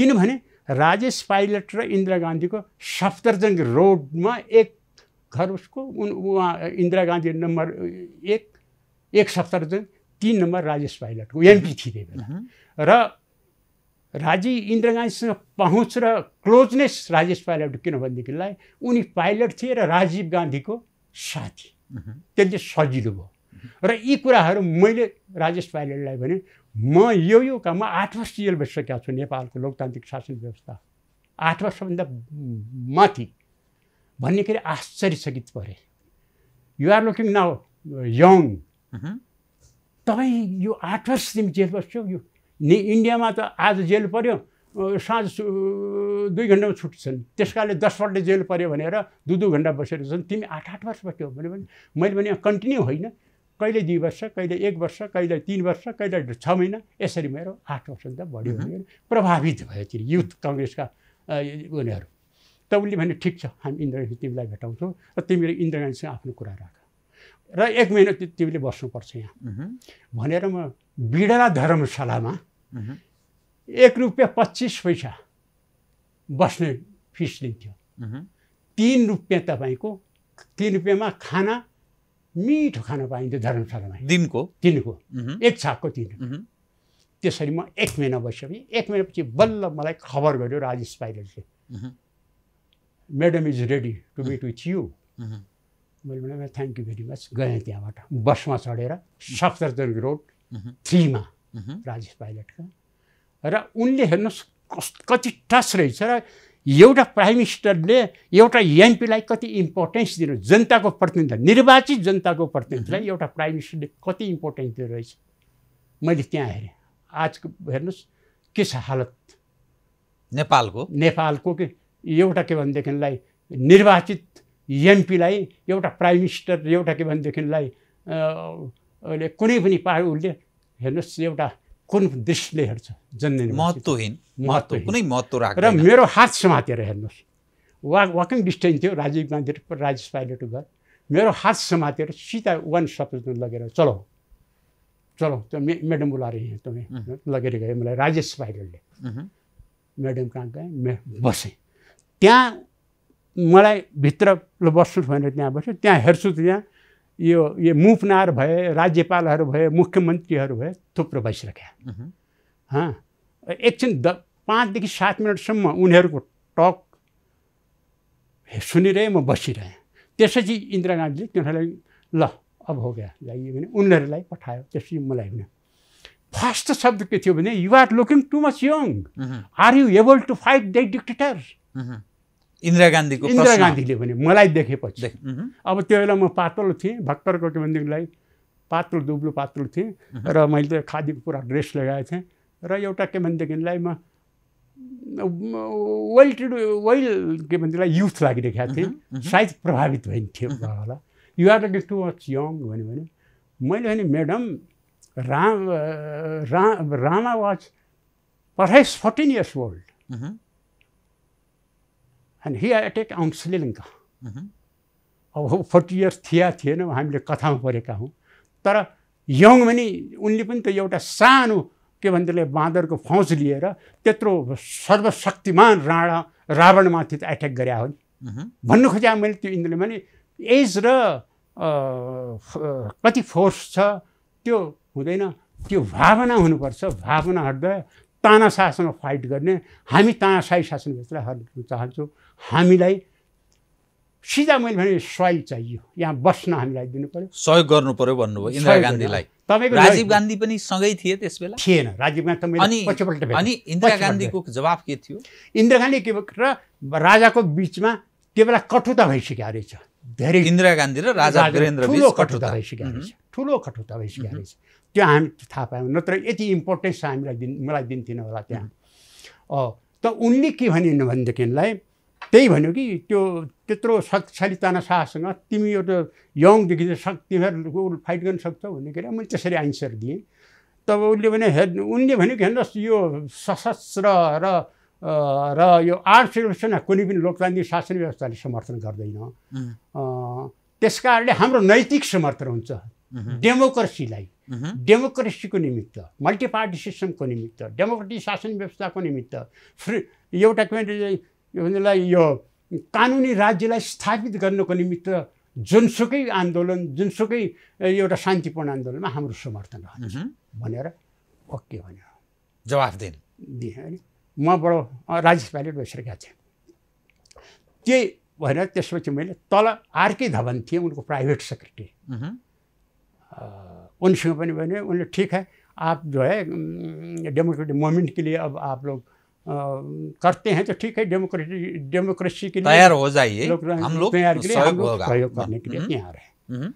किनभने राजेश पाइलट र इन्दिरा गान्धीको सफ्तरजङ रोडमा एक घर उसको उहाँ इन्दिरा गान्धी नम्बर एक एक सफ्तरजङ तिन नम्बर राजेश पाइलटको एमपी थिए त्यही बेला र राजी इन्दिरा गान्धीसँग पहुँच र क्लोजनेस राजेश पाइलट किन भनेदेखिलाई उनी पाइलट थिए र राजीव गान्धीको साथी त्यसले सजिलो भयो र यी कुराहरू मैले राजेश पाइलटलाई भने म यो यो काममा आठ वर्ष जेल भइसकेको छु नेपालको लोकतान्त्रिक शासन व्यवस्था आठ वर्षभन्दा माथि भन्ने के अरे आश्चर्यचकित परे युआर लुकिङ नाउ यङ तपाईँ यो आठ वर्ष तिमी जेल बस्छौ यो नि इन्डियामा त आज जेल पऱ्यो साँझ दुई घन्टामा छुट्छन् त्यस कारणले दसपल्ट जेल पऱ्यो भनेर दुई दुई घन्टा बसेर छन् तिमी आठ आठ वर्ष बस्यौ भने मैले भने कन्टिन्यू होइन कहिले दुई वर्ष कहिले एक वर्ष कहिले तिन वर्ष कहिले छ महिना यसरी मेरो आठ वर्ष त बढ्यो भने प्रभावित भयो फेरि युथ कङ्ग्रेसका उनीहरू त उसले भने ठिक छ हामी इन्दिरा गान्धी तिमीलाई भेटाउँछौँ र तिमीले इन्दिरा गान्धीसँग आफ्नो कुरा राख र एक महिना तिमीले बस्नुपर्छ यहाँ भनेर म बिडला धर्मशालामा एक रुपियाँ पच्चिस पैसा बस्ने फिस लिन्थ्यो तिन रुपियाँ तपाईँको तिन रुपियाँमा खाना मिठो खान पाइन्थ्यो धर्मशालामा दिनको दिनको एक छाकको तिन त्यसरी म एक महिना बसिसकेँ एक महिनापछि बल्ल मलाई खबर गर्यो राजेश पाइलटले madam is ready to meet with you मैले भने थ्याङ्क यू भेरी मच गएँ त्यहाँबाट बसमा चढेर सफदरजङ रोड थ्रीमा राजेश पाइलटका र उनले हेर्नुहोस् कस कति टच रहेछ र एउटा प्राइम मिनिस्टरले एउटा एमपीलाई कति इम्पोर्टेन्स दिनु जनताको प्रतिनिधि निर्वाचित जनताको प्रतिनिधिलाई एउटा प्राइम मिनिस्टरले कति इम्पोर्टेन्स दिनु रहेछ मैले त्यहाँ हेरेँ आजको हेर्नुहोस् के छ हालत नेपालको नेपालको के एउटा के भनेदेखिलाई निर्वाचित एमपीलाई एउटा प्राइम मिनिस्टर एउटा के भनेदेखिलाई अहिले कुनै पनि पा उसले हेर्नुहोस् एउटा कुन दृष्टिले हेर्छ जन्मिनु महत्त्वहीन महत्त्व कुनै महत्त्व राख्छ र मेरो हात समातेर हेर्नुहोस् वा वाकिङ डिस्टेन्स थियो राजीव गान्धी राजेश पाइलटको घर मेरो हात समातेर सिधा वान सप्तमा लगेर चलो चलो त्यो मे म्याडम बोलाएर यहाँ तपाईँ लगेर गएँ मलाई राजेश पाइलटले म्याडम कहाँ गएँ मे बसेँ त्यहाँ मलाई भित्र ल भनेर त्यहाँ बस्यो त्यहाँ हेर्छु त्यहाँ यो यो मुफनार भए राज्यपालहरू भए मुख्यमन्त्रीहरू भए थुप्रो भइसक्यो एकछिन द पाँचदेखि सात मिनटसम्म उनीहरूको टक सुनिरहेँ म बसिरहेँ त्यसपछि इन्दिरा गान्धीले तिनीहरूलाई ल अब हो गया जाइयो भने उनीहरूलाई पठायो त्यसपछि मलाई होइन फर्स्ट शब्द के थियो भने you are looking too much young are you able to fight the dictator Indira गान्धीको इन्दिरा गान्धीले भने मलाई देखेपछि अब त्यो बेला म पातलो थिएँ भक्तरको के भनेदेखिलाई पातलो दुब्लो पातलो थिएँ र मैले त्यो खादीको पुरा ड्रेस लगाएको थिएँ र एउटा के भनेदेखिलाई म वेल टु वेल के भनेदेखिलाई युथ लागिरहेको थिएँ सायद प्रभावित भइन्थ्यो होला you are like to watch young भन्यो भने मैले भने म्याडम राम राम रामा वाज पठाइस fourteen years old and he attack आउन श्रीलङ्का अब फोर्टी इयर्स थिया थिएन हामीले कथामा परेका हौँ तर यङ पनि उनले पनि त एउटा सानो के भन्दाले बाँदरको फौज लिएर त्यत्रो सर्वशक्तिमान राणा रावणमाथि त एट्याक गरे हो नि भन्नु खोजे मैले त्यो इन्द्रले भने एज र कति फोर्स छ त्यो हुँदैन त्यो भावना हुनुपर्छ भावना हट्दा तानाशासनमा फाइट गर्ने हामी तानाशाही शासनभित्र हट्न चाहन्छौँ हामीलाई सिधा मैले भने सोइल चाहियो यहाँ बस्न हामीलाई दिनु पर्यो सहयोग गर्नु पर्यो भन्नुभयो इन्दिरा गान्धीलाई तपाईँको राजीव गान्धी पनि सँगै थिए त्यस बेला थिएन राजीव गान्धी पछिपल्ट अनि इन्दिरा गान्धीको जवाब के थियो इन्दिरा गान्धी के र राजाको बिचमा त्यो बेला कटुता भइसकेको रहेछ धेरै इन्दिरा गान्धी र राजा ठुलो कटुता भइसकेको रहेछ ठुलो कटुता भइसकेको रहेछ त्यो हामी थाहा पायौँ नत्र यति इम्पोर्टेन्स छ हामीलाई दिन मलाई दिन्थेन होला त्यहाँ त उनले के भनिन् भनेदेखिलाई त्यही भन्यो कि त्यो त्यत्रो शक्तिशाली शाहसँग तिमी एउटा यङदेखि चाहिँ शक्ति तिमीहरू फाइट गर्न सक्छौ भन्ने के अरे मैले त्यसरी आन्सर दिएँ तब उसले भने हे उनले भन्यो कि हेर्नुहोस् यो सशस्त्र र र यो आर्ट सेभेसन कुनै पनि लोकतान्त्रिक शासन व्यवस्थाले समर्थन गर्दैन त्यस कारणले हाम्रो नैतिक समर्थन हुन्छ डेमोक्रेसीलाई डेमोक्रेसीको निमित्त मल्टिपार्टी सिस्टमको निमित्त डेमोक्रेटिक शासन व्यवस्थाको निमित्त फ्री एउटा के भन्छ यो उनीहरूलाई यो कानुनी राज्यलाई स्थापित गर्नको निमित्त जुनसुकै आन्दोलन जुनसुकै एउटा शान्तिपूर्ण आन्दोलनमा हाम्रो समर्थन रहन्छ भनेर ओके भन्यो जवाफ दिन दिएँ म बडो राजेश भाइले बसिरहेका थिएँ त्यही भनेर त्यसपछि मैले तल आरके धवन थिएँ उनको प्राइभेट सेक्रेटरी उनसँग पनि भने उनले ठिक है आप जो है डेमोक्रेटिक मुभमेन्टको लिए अब आप लोग करते हैं तो ठीक है डेमोक्रेसी डेमोक्रेसी के लिए तैयार हो जाइए हम लोग तैयार के लिए हम लोग सहयोग हम्म, करने के लिए हम्म, तैयार है हम्म।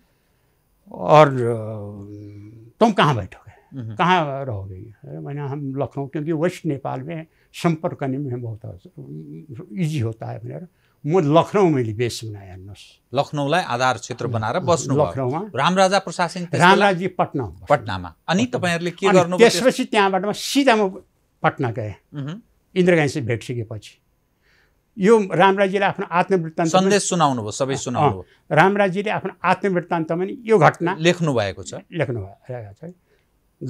और तुम कहाँ बैठोगे कहाँ रहोगे मैंने हम लखनऊ क्योंकि वेस्ट नेपाल में संपर्क करने में बहुत इजी होता है मेरा म लखनऊ मैले बेस बनाएँ हेर्नुहोस् लखनऊलाई आधार क्षेत्र बनाएर बस्नु लखनऊमा रामराजा प्रसाद सिंह रामराजी पटना पटनामा अनि तपाईँहरूले के गर्नु त्यसपछि त्यहाँबाट म सिधा म पटना गएँ इन्द्रगांसी भेटिसकेपछि यो रामराजीले आफ्नो आत्मवृत्तान्त सन्देश सुनाउनु भयो सबै सुनाउनु रामराजीले आफ्नो आत्मवृत्तान्तमा नि यो घटना लेख्नु भएको छ लेख्नु भएको छ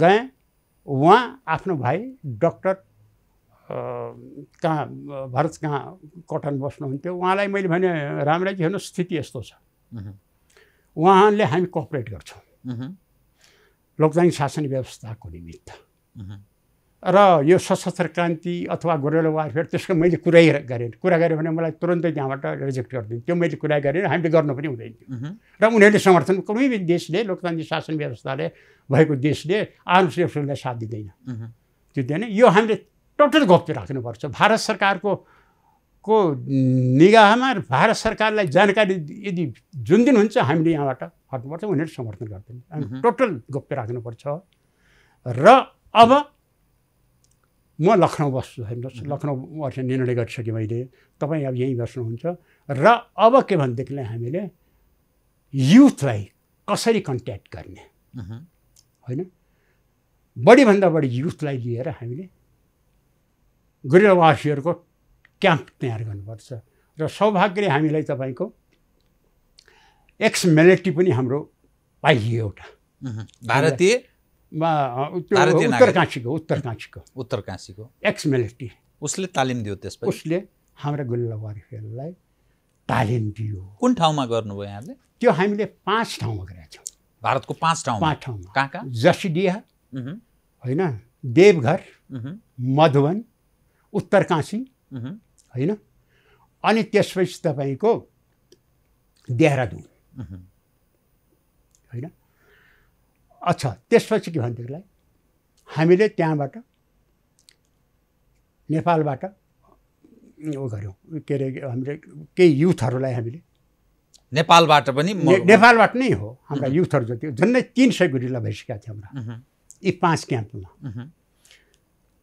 गए उहाँ आफ्नो भाइ डक्टर कहाँ भरत कहाँ कटन बस्नुहुन्थ्यो उहाँलाई मैले भने रामराजी हेर्नु स्थिति यस्तो छ उहाँले हामी कोअपरेट गर्छौँ लोकतान्त्रिक शासन व्यवस्थाको निमित्त र यो सशस्त्र क्रान्ति अथवा गोरेलो वारफेयर त्यसको मैले कुरै गरेँ कुरा गरेँ भने मलाई तुरन्तै त्यहाँबाट रिजेक्ट गरिदिन्थ्यो त्यो मैले कुरा गरेँ हामीले गर्नु पनि हुँदैन थियो र उनीहरूले समर्थन कुनै पनि देशले लोकतान्त्रिक शासन व्यवस्थाले भएको देशले आर्म सेफ्टीलाई साथ दिँदैन त्यो दिँदैन यो हामीले टोटल गोप्य राख्नुपर्छ भारत सरकारको को निगाहमा भारत सरकारलाई जानकारी यदि जुन दिन हुन्छ हामीले यहाँबाट हट्नुपर्छ उनीहरू समर्थन गर्दैन टोटल गोप्य राख्नुपर्छ र अब म लखनऊ बस्छु हेर्नुहोस् लखनऊ वर्ष निर्णय गरिसकेँ मैले तपाईँ अब यहीँ बस्नुहुन्छ र अब के भनेदेखिलाई हामीले युथलाई कसरी कन्ट्याक्ट गर्ने होइन बढीभन्दा बढी युथलाई लिएर हामीले गृहवासीहरूको क्याम्प तयार गर्नुपर्छ र सौभाग्य हामीलाई तपाईँको एक्स मिलिट्री पनि हाम्रो पाइयो एउटा भारतीय उत्तर उत्तरकाशीको उत्तरकाशीको उत्तरकाशीको एक्स मिलिट्री उसले तालिम दियो त्यसपछि उसले हाम्रा गुल्ला वारिफेललाई तालिम दियो कुन ठाउँमा गर्नुभयो यहाँले त्यो हामीले पाँच ठाउँमा गरेका थियौँ भारतको पाँच ठाउँ पाँच ठाउँमा कहाँ कहाँ जसिडिया होइन देवघर मधुवन उत्तरकाशी होइन अनि त्यसपछि तपाईँको देहरादुन होइन अच्छा त्यसपछि के भनेदेखिलाई हामीले त्यहाँबाट नेपालबाट ऊ गऱ्यौँ के अरे हामीले केही युथहरूलाई हामीले नेपालबाट पनि नेपालबाट नै हो हाम्रा युथहरू जति झन्डै तिन सय गुरिल्ला भइसकेका थियो हाम्रा यी पाँच क्याम्पमा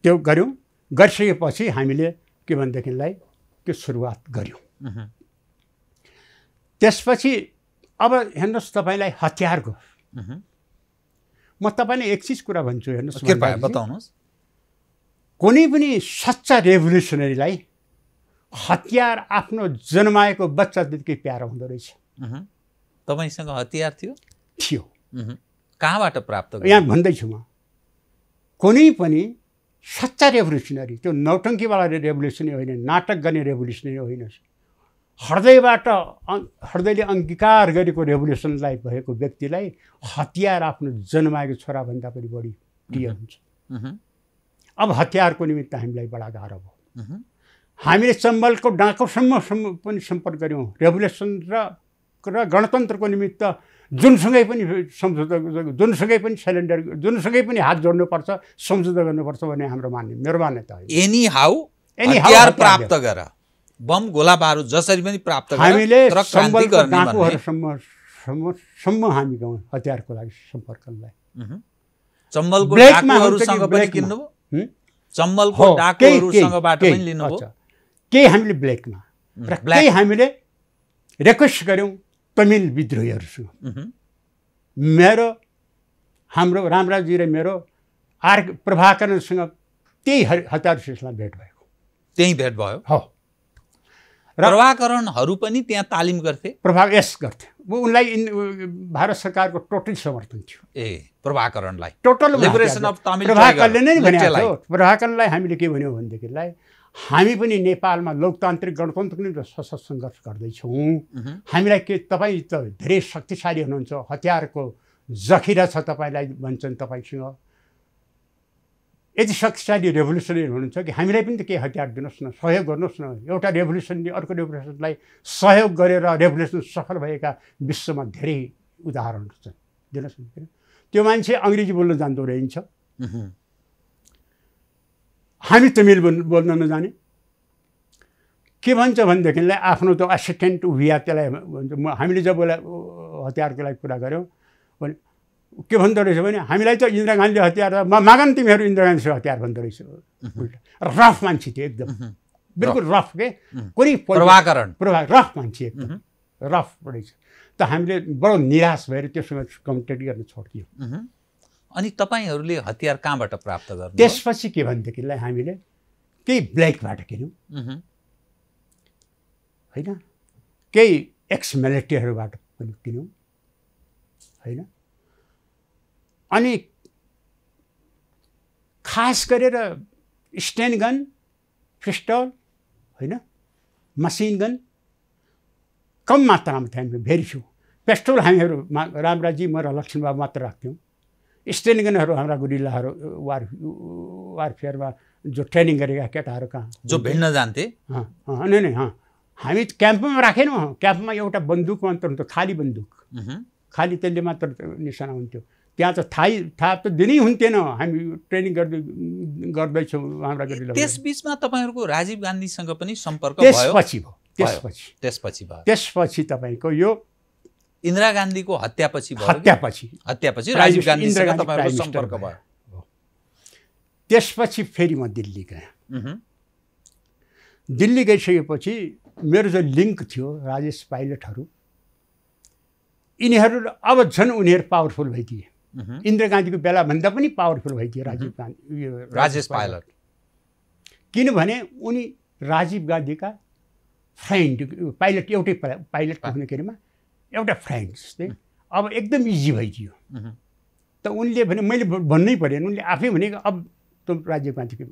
त्यो गऱ्यौँ गरिसकेपछि हामीले के भनेदेखिलाई त्यो सुरुवात गऱ्यौँ त्यसपछि अब हेर्नुहोस् तपाईँलाई हतियारको म तपाईँले एक चिज कुरा भन्छु हेर्नुहोस् बताउनुहोस् कुनै पनि सच्चा रेभोल्युसनरीलाई हतियार आफ्नो जन्माएको बच्चा दुधकै प्यारो हुँदो रहेछ तपाईँसँग हतियार थियो थियो कहाँबाट प्राप्त यहाँ भन्दैछु म कुनै पनि सच्चा रेभोल्युसनरी त्यो नौटङ्कीवाला रेभोल्युसनरी होइन नाटक गर्ने रेभोल्युसनरी होइन हृदयबाट हृदयले अङ्गीकार गरेको रेभोल्युसनलाई भएको व्यक्तिलाई हतियार आफ्नो जन्माएको छोराभन्दा पनि बढी प्रिय हुन्छ अब हतियारको निमित्त हामीलाई बडा गाह्रो भयो हामीले चम्बलको डाँकोसम्म पनि सम्पर्क गऱ्यौँ रेभोल्युसन र र गणतन्त्रको निमित्त जुनसँगै पनि सम्झौता जुनसँगै पनि सिलिन्डर जुनसँगै पनि हात जोड्नुपर्छ सम्झौता गर्नुपर्छ भन्ने हाम्रो मान्य मेरो मान्यता हो एनी हाउ एनी हाउ प्राप्त गरेर बम गोला बारुद जसरी पनि प्राप्त हामीले सम्म हामी गाउँ हतियारको लागि सम्पर्कलाई चम्बलको चम्बलको पनि केही हामीले ब्ल्याकमा र केही हामीले रिक्वेस्ट गऱ्यौँ तमिल विद्रोहीहरूसँग मेरो हाम्रो रामराजी र मेरो आर प्रभाकरणसँग त्यही हतियार सिलसिला भेट भएको त्यही भेट भयो हो प्रभाकरणहरू पनि त्यहाँ तालिम गर्थे प्रभाव यस गर्थे उनलाई भारत सरकारको टोटल समर्थन थियो ए प्रभाकरणलाई टोटल लिबरेसन अफ तमिल प्रभाकरले नै प्रभाकरणलाई हामीले के भन्यौँ भनेदेखिलाई हामी पनि नेपालमा लोकतान्त्रिक गणतन्त्रको सशस्त्र सङ्घर्ष गर्दैछौँ हामीलाई के तपाईँ त धेरै शक्तिशाली हुनुहुन्छ हतियारको जखिरा छ तपाईँलाई भन्छन् तपाईँसँग यति शक्तिशाली रेभोल्युसनरी हुनुहुन्छ कि हामीलाई पनि त केही हतियार दिनुहोस् न सहयोग गर्नुहोस् न एउटा रेभोल्युसनले अर्को रेभोल्युसनलाई सहयोग गरेर रेभोल्युसन सफल भएका विश्वमा धेरै उदाहरणहरू छन् दिनुहोस् न त्यो मान्छे अङ्ग्रेजी बोल्न जान्दो रहन्छ हामी तमिल बोल् बोल्न नजाने के भन्छ भनेदेखिलाई आफ्नो त एसिस्टेन्ट उभिया त्यसलाई हामीले जब उसलाई हतियारको लागि कुरा गऱ्यौँ भने के भन्दो रहेछ भने हामीलाई त इन्दिरा गान्धी हतियार म मागन तिमीहरू इन्दिरा गान्धी हतियार भन्दो रहेछ रफ मान्छे थियो एकदम बिल्कुल रफ के कुनै प्रभाकरण प्रभा रफ मान्छे एकदम रफ रहेछ त हामीले बडो निराश भएर त्योसँग कम्युनिकेट गर्न छोडियो अनि तपाईँहरूले हतियार कहाँबाट प्राप्त गर्नु त्यसपछि के भनेदेखिलाई हामीले केही ब्ल्याकबाट किन्यौँ होइन केही एक्स मिलिट्रीहरूबाट पनि किन्यौँ होइन अनि खास गरेर स्ट्यान्ड गन पिस्टल होइन मसिन गन कम मात्रामा थियो हामी भेरी फ्यु पेस्टल हामीहरू रामराजी म र लक्ष्मीबाबु मात्र राख्थ्यौँ स्ट्यान्ड गनहरू हाम्रा गुडिल्लाहरू वार वारफेयरमा जो ट्रेनिङ गरेका केटाहरू कहाँ जो भेट्न जान्थे नै नि अँ हामी क्याम्पमा राखेनौँ क्याम्पमा एउटा बन्दुक मात्र हुन्थ्यो खाली बन्दुक खाली त्यसले मात्र निशाना हुन्थ्यो त्यहाँ त थाहै थाहा त दिनै हुन्थेन हामी ट्रेनिङ गर्दै गर्दैछौँ हाम्रा त्यसबिचमा तपाईँहरूको राजीव गान्धीसँग पनि सम्पर्क त्यसपछि भयो त्यसपछि त्यसपछि भयो त्यसपछि तपाईँको यो इन्दिरा गान्धीको हत्यापछि हत्यापछि हत्यापछि राजीव गान्धीसँग तपाईँहरूको सम्पर्क भयो त्यसपछि फेरि म दिल्ली गएँ दिल्ली गइसकेपछि मेरो जो लिङ्क थियो राजेश पाइलटहरू यिनीहरू अब झन् उनीहरू पावरफुल भइदिए इन्दिरा mm-hmm. गान्धीको बेलाभन्दा पनि पावरफुल भइदियो राजीव mm-hmm. गान्धी यो राजेश पाइलट किनभने उनी राजीव गान्धीका फ्रेन्ड पाइलट एउटै पाइलटको हुँदाखेरिमा एउटा फ्रेन्ड जस्तै mm-hmm. अब एकदम इजी भइदियो त उनले भने मैले भन्नै परेन उनले आफै भने अब त राजीव गान्धीको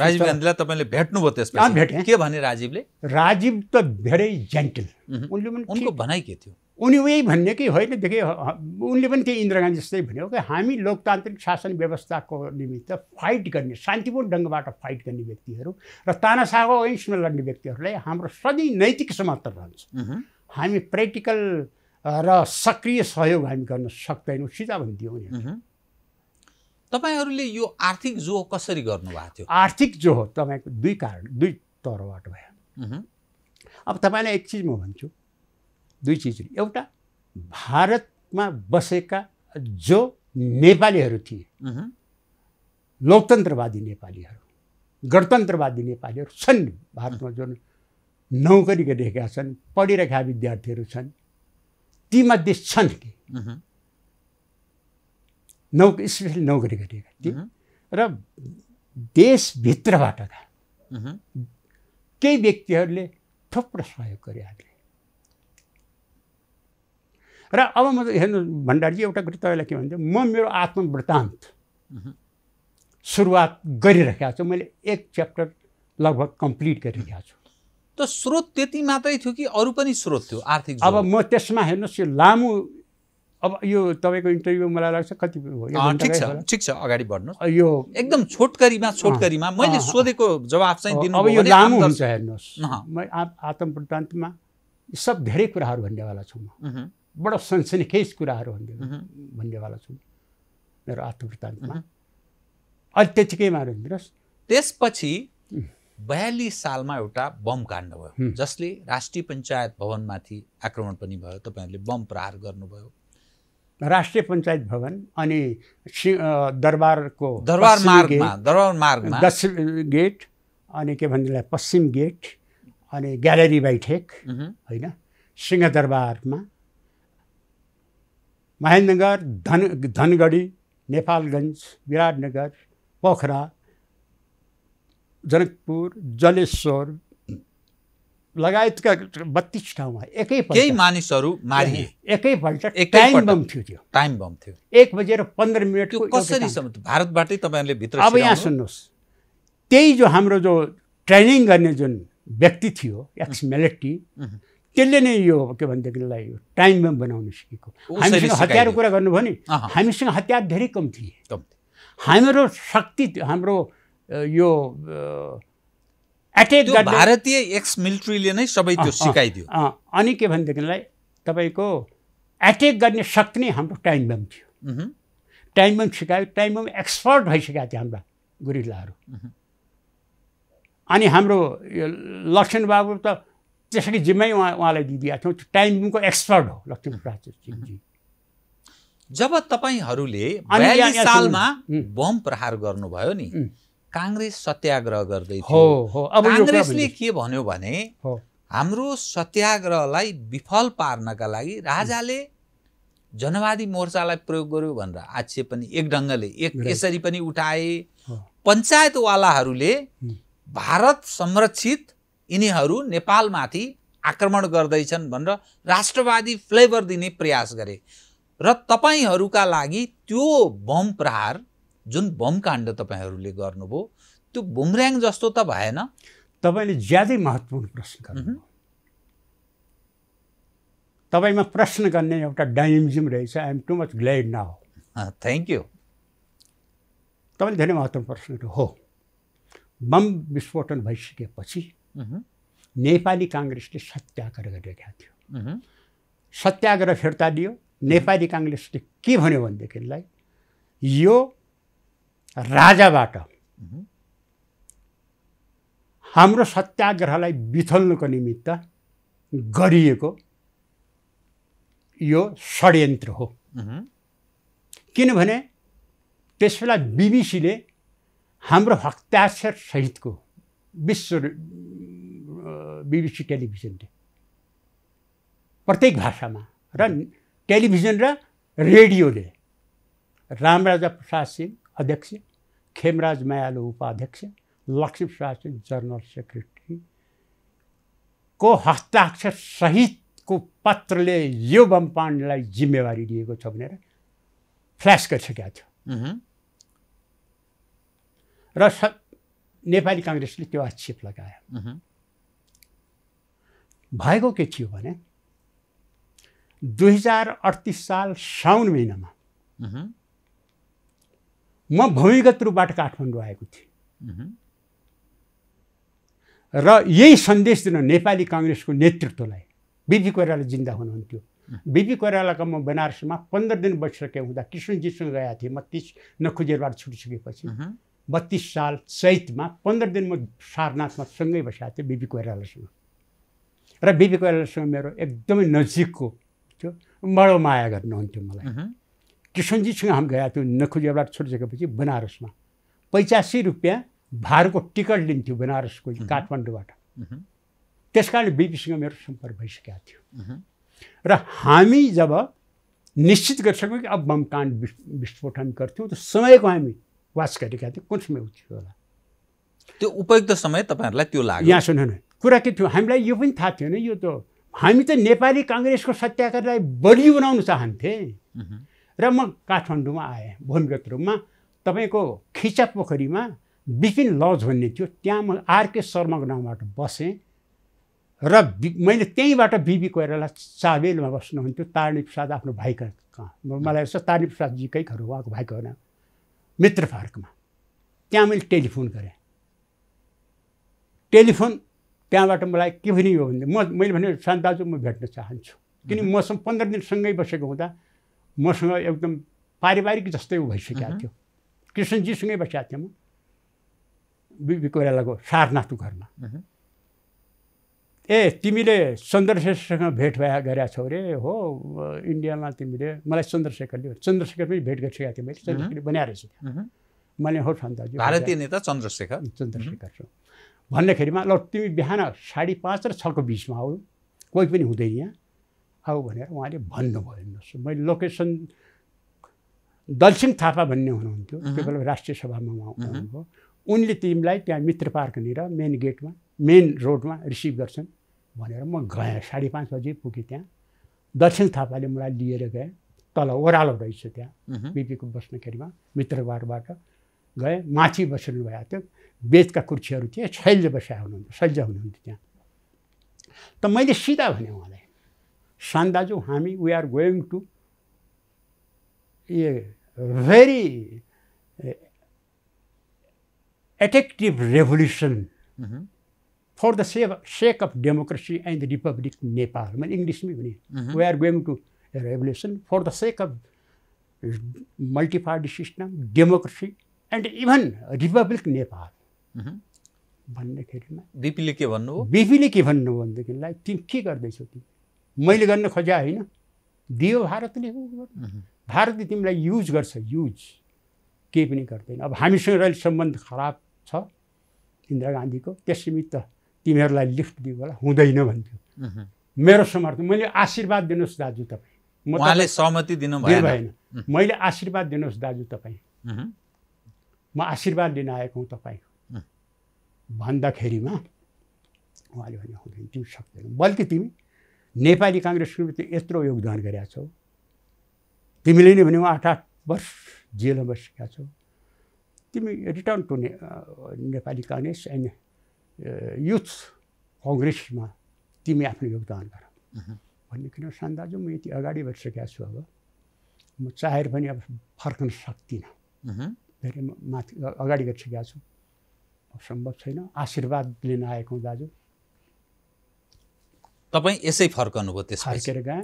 राजीव गान्धीलाई तपाईँले भेट्नुभयो त्यसपछि भेटेँ के भने राजीवले राजीव त धेरै जेन्टल उनले उनको भनाइ के थियो उनी उही भन्ने कि होइन देखि उनले पनि त्यही इन्दिरा गान्धी जस्तै भन्यो कि हामी लोकतान्त्रिक शासन व्यवस्थाको निमित्त फाइट गर्ने शान्तिपूर्ण ढङ्गबाट फाइट गर्ने व्यक्तिहरू र तानासाको अगेन्स्टमा लड्ने व्यक्तिहरूलाई हाम्रो सधैँ नैतिक समर्थन रहन्छ हामी प्र्याक्टिकल र सक्रिय सहयोग हामी गर्न सक्दैनौँ सिधा भनिदियो नि तपाईँहरूले यो आर्थिक जोह कसरी गर्नुभएको थियो आर्थिक जोह तपाईँको दुई कारण दुई तरबाट भयो अब तपाईँलाई एक चिज म भन्छु दुई चिज एउटा भारतमा बसेका जो नेपालीहरू थिए लोकतन्त्रवादी नेपालीहरू गणतन्त्रवादी नेपालीहरू छन् भारतमा जुन नौकरी गरिरहेका छन् पढिरहेका विद्यार्थीहरू छन् तीमध्ये छन् कि नौ स्पेसली नौकरी गरिएका ती र देशभित्रबाटका केही व्यक्तिहरूले थुप्रो सहयोग गरे हामीले र अब म हेर्नु भण्डारजी एउटा कुरा तपाईँलाई के भन्छ म मेरो आत्मवृत्तान्त सुरुवात गरिरहेको छु मैले एक च्याप्टर लगभग कम्प्लिट गरिरहेको छु त स्रोत त्यति मात्रै थियो कि अरू पनि स्रोत थियो आर्थिक अब म त्यसमा हेर्नुहोस् यो लामो अब यो तपाईँको इन्टरभ्यू मलाई लाग्छ कति ठिक छ ठिक छ अगाडि बढ्नु यो एकदम छोटकरीमा छोटकरीमा मैले सोधेको जवाब चाहिँ दिनु अब यो लामो हुन्छ हेर्नुहोस् म आत्मवृत्तान्तमा सब धेरै कुराहरू भन्नेवाला छु म बडो सनसनीखेज कुराहरू हुन्थ्यो भन्नेवाला छु मेरो आत्मवृत्तान्तमा अहिले त्यतिकैमा राखिदिनुहोस् त्यसपछि बयालिस सालमा एउटा बम काण्ड भयो जसले राष्ट्रिय पञ्चायत भवनमाथि आक्रमण पनि भयो तपाईँहरूले बम प्रहार गर्नुभयो राष्ट्रिय पञ्चायत भवन अनि दरबारको दरबार मार्गमा दरबार मार्गमा दक्षिण गेट अनि के भनिदिएला पश्चिम गेट अनि ग्यालेरी बैठेक होइन सिंहदरबारमा महेन्द्रनगर धन धनगढी नेपालगञ्ज विराटनगर पोखरा जनकपुर जलेश्वर लगायतका बत्तिस ठाउँमा एकैपल्ट केही मानिसहरू मारिए एकैपल्ट टाइम बम थियो त्यो टाइम बम थियो एक बजेर पन्ध्र मिनट कसरी भारतबाटै तपाईँहरूले भित्र अब यहाँ सुन्नुहोस् त्यही जो हाम्रो जो ट्रेनिङ गर्ने जुन व्यक्ति थियो एक्स मेलेटी त्यसले नै यो के भनेदेखिलाई यो टाइम बम बनाउन सिकेको हामीसँग हतियारको कुरा गर्नुभयो नि हामीसँग हतियार धेरै कम थिए हाम्रो शक्ति हाम्रो यो एटेक भारतीय एक्स मिलिट्रीले नै सबै त्यो सिकाइदियो अनि के भनेदेखिलाई तपाईँको एटेक गर्ने शक्ति नै हाम्रो टाइम बम थियो टाइम बम सिकायो टाइम बम एक्सपर्ट भइसकेका थियो हाम्रा गुरिल्लाहरू अनि हाम्रो यो लक्ष्मण बाबु त त्यसरी जिम्मै उहाँ उहाँलाई दिइदिएका थियौँ त्यो टाइमिङको एक्सपर्ट हो लक्ष्मी प्रसाद सिंहजी जब तपाईँहरूले सालमा बम प्रहार गर्नुभयो नि काङ्ग्रेस सत्याग्रह गर्दै थियो काङ्ग्रेसले के भन्यो भने हाम्रो सत्याग्रहलाई विफल पार्नका लागि राजाले जनवादी मोर्चालाई प्रयोग गर्यो भनेर आक्षेप पनि एक ढङ्गले एक यसरी पनि उठाए पञ्चायतवालाहरूले भारत संरक्षित यिनीहरू नेपालमाथि आक्रमण गर्दैछन् भनेर राष्ट्रवादी फ्लेभर दिने प्रयास गरे र तपाईँहरूका लागि त्यो बम प्रहार जुन बम काण्ड तपाईँहरूले गर्नुभयो त्यो बुमर्याङ जस्तो त भएन तपाईँले ज्यादै महत्त्वपूर्ण प्रश्न गर्नु तपाईँमा प्रश्न गर्ने एउटा डाइमजिम रहेछ I'm too much glad now thank you तपाईँले धेरै महत्त्वपूर्ण प्रश्न हो बम विस्फोटन भइसकेपछि Mm-hmm. नेपाली काङ्ग्रेसले सत्याग्रह गरेका थियो mm-hmm. सत्याग्रह फिर्ता लियो नेपाली काङ्ग्रेसले के भन्यो भनेदेखिलाई यो राजाबाट mm-hmm. हाम्रो सत्याग्रहलाई बिथल्नुको निमित्त गरिएको यो षड्यन्त्र हो किनभने त्यस बेला बिबिसीले हाम्रो हस्ताक्षर सहितको विश्व बिबिसी टेलिभिजनले प्रत्येक भाषामा र टेलिभिजन र रेडियोले रामराजा प्रसाद सिंह अध्यक्ष खेमराज मायालु उपाध्यक्ष लक्ष्मी प्रसाद सिंह जर्नल सेक्रेटरी को हस्ताक्षर सहितको पत्रले यो बमपाण्डलाई जिम्मेवारी दिएको छ भनेर फ्ल्यास गरिसकेका थियो र नेपाली काङ्ग्रेसले त्यो आक्षेप लगायो भएको के थियो भने दुई हजार अडतिस साल साउन महिनामा म भूमिगत रूपबाट काठमाडौँ आएको थिएँ र यही सन्देश दिन नेपाली काङ्ग्रेसको नेतृत्वलाई बिपी कोइराला जिन्दा हुनुहुन्थ्यो बिपी कोइरालाको म बनारसमा पन्ध्र दिन बसिसकेको हुँदा कृष्णजीसँग गएको थिएँ म तिस नखुजेरबाट छुटिसकेपछि बत्तिस साल चैतमा पन्ध्र दिन म सारनाथमा सँगै बसेको थिएँ बिबी कोइरालासँग र बिबी कोइरालासँग मेरो एकदमै नजिकको थियो बडो माया गर्नुहुन्थ्यो मलाई किशनजीसँग हामी गएको थियौँ नखुजेबाट छोडिसकेपछि बनारसमा पैँचासी रुपियाँ भारको टिकट लिन्थ्यो बनारसको काठमाडौँबाट त्यस कारण बिपीसँग मेरो सम्पर्क भइसकेको थियो र हामी जब निश्चित गरिसक्यौँ कि अब बमकाण्ड विस्फोटन गर्थ्यौँ त समयको हामी वास गरेका थियौँ कुन समय उठ्यो होला त्यो उपयुक्त समय तपाईँहरूलाई त्यो लाग्यो यहाँ सुन कुरा के थियो हामीलाई यो पनि थाहा थिएन यो त हामी त नेपाली काङ्ग्रेसको सत्याग्रहलाई बलियो बनाउन चाहन्थे र म काठमाडौँमा आएँ भूमिगत रूपमा तपाईँको खिचा पोखरीमा बिपिन लज भन्ने थियो त्यहाँ म आरके शर्माको नामबाट बसेँ र मैले त्यहीँबाट बिबी कोइराला चाबेलमा बस्नुहुन्थ्यो तारणी प्रसाद आफ्नो भाइका मलाई मलाई तारणी प्रसादजीकै घर उहाँको भाइको होइन मित्र पार्कमा त्यहाँ मैले टेलिफोन गरेँ टेलिफोन त्यहाँबाट मलाई के पनि हो भने म मैले भने सान दाजु म भेट्न चाहन्छु किनकि मसँग पन्ध्र दिनसँगै बसेको हुँदा मसँग एकदम पारिवारिक जस्तै ऊ भइसकेको थियो कृष्णजीसँगै बसेको थिएँ म बिबी कोइरालाको सारनाथको घरमा ए तिमीले चन्द्रशेखरसँग भेट भए गरेका छौ अरे हो इन्डियामा तिमीले मलाई चन्द्रशेखरले चन्द्रशेखर पनि भेट गरिसकेको थिएँ मैले चन्द्रशेखर बनाएर रहेछ मैले हो सन्ताजी भारतीय नेता चन्द्रशेखर चन्द्रशेखर छु भन्दाखेरिमा ल तिमी बिहान साढे पाँच र छको बिचमा आऊ कोही पनि हुँदैन यहाँ आऊ भनेर उहाँले भन्नुभयो हेर्नुहोस् मैले लोकेसन दलसिंह थापा भन्ने हुनुहुन्थ्यो त्यो बेला राष्ट्रिय सभामा उहाँ हुनुभयो उनले तिमीलाई त्यहाँ मित्र पार्कनिर मेन गेटमा मेन रोडमा रिसिभ गर्छन् भनेर म गएँ साढे पाँच बजी पुगेँ त्यहाँ दर्शन थापाले मलाई लिएर गएँ तल ओह्रालो रहेछ त्यहाँ बिपीको बस्नेखेरिमा मित्रवारबाट गएँ माथि भएको थियो बेतका कुर्सीहरू थिए शैल्य बसा हुनुहुन्थ्यो शैल्य हुनुहुन्थ्यो त्यहाँ त मैले सिधा भने उहाँलाई सान दाजु हामी we are going to a very effective revolution for the save sake of democracy and the republic Nepal मैले इङ्ग्लिसमै भने we are going to revolution for the sake of multiparty system democracy and even republic Nepal भन्दाखेरिमा बिपीले के भन्नु बिपीले के भन्नु भनेदेखिलाई तिमी के गर्दैछौ तिमी मैले गर्न खोजा होइन दियो भारतले हो mm-hmm. भारतले तिमीलाई युज गर्छ युज केही पनि गर्दैन अब हामीसँग अहिले सम्बन्ध खराब छ इन्दिरा गान्धीको त्यस निमित्त तिमीहरूलाई लिफ्ट दियो होला हुँदैन भन्थ्यो मेरो समर्थन मैले आशीर्वाद दिनुहोस् दाजु तपाईँ म सहमति दिनु भएन मैले आशीर्वाद दिनुहोस् दाजु तपाईँ म आशीर्वाद लिन आएको हुँ तपाईँको भन्दाखेरिमा उहाँले भने हुँदैन तिमी सक्दैन बल्कि तिमी नेपाली काङ्ग्रेसको त्यो यत्रो योगदान गरेका छौ तिमीले नै भने आठ आठ वर्ष जेलमा बसेका छौ तिमी return to Nepali Congress and youth कङ्ग्रेसमा तिमी आफ्नो योगदान गर भन्ने किन सान दाजु म यति अगाडि भइसकेको छु अब म चाहेर पनि अब फर्कन सक्दिनँ धेरै म माथि अगाडि गरिसकेको छु सम्भव छैन आशीर्वाद लिन आएको दाजु तपाईँ यसै फर्कनुभयो त्यस फर्केर गएँ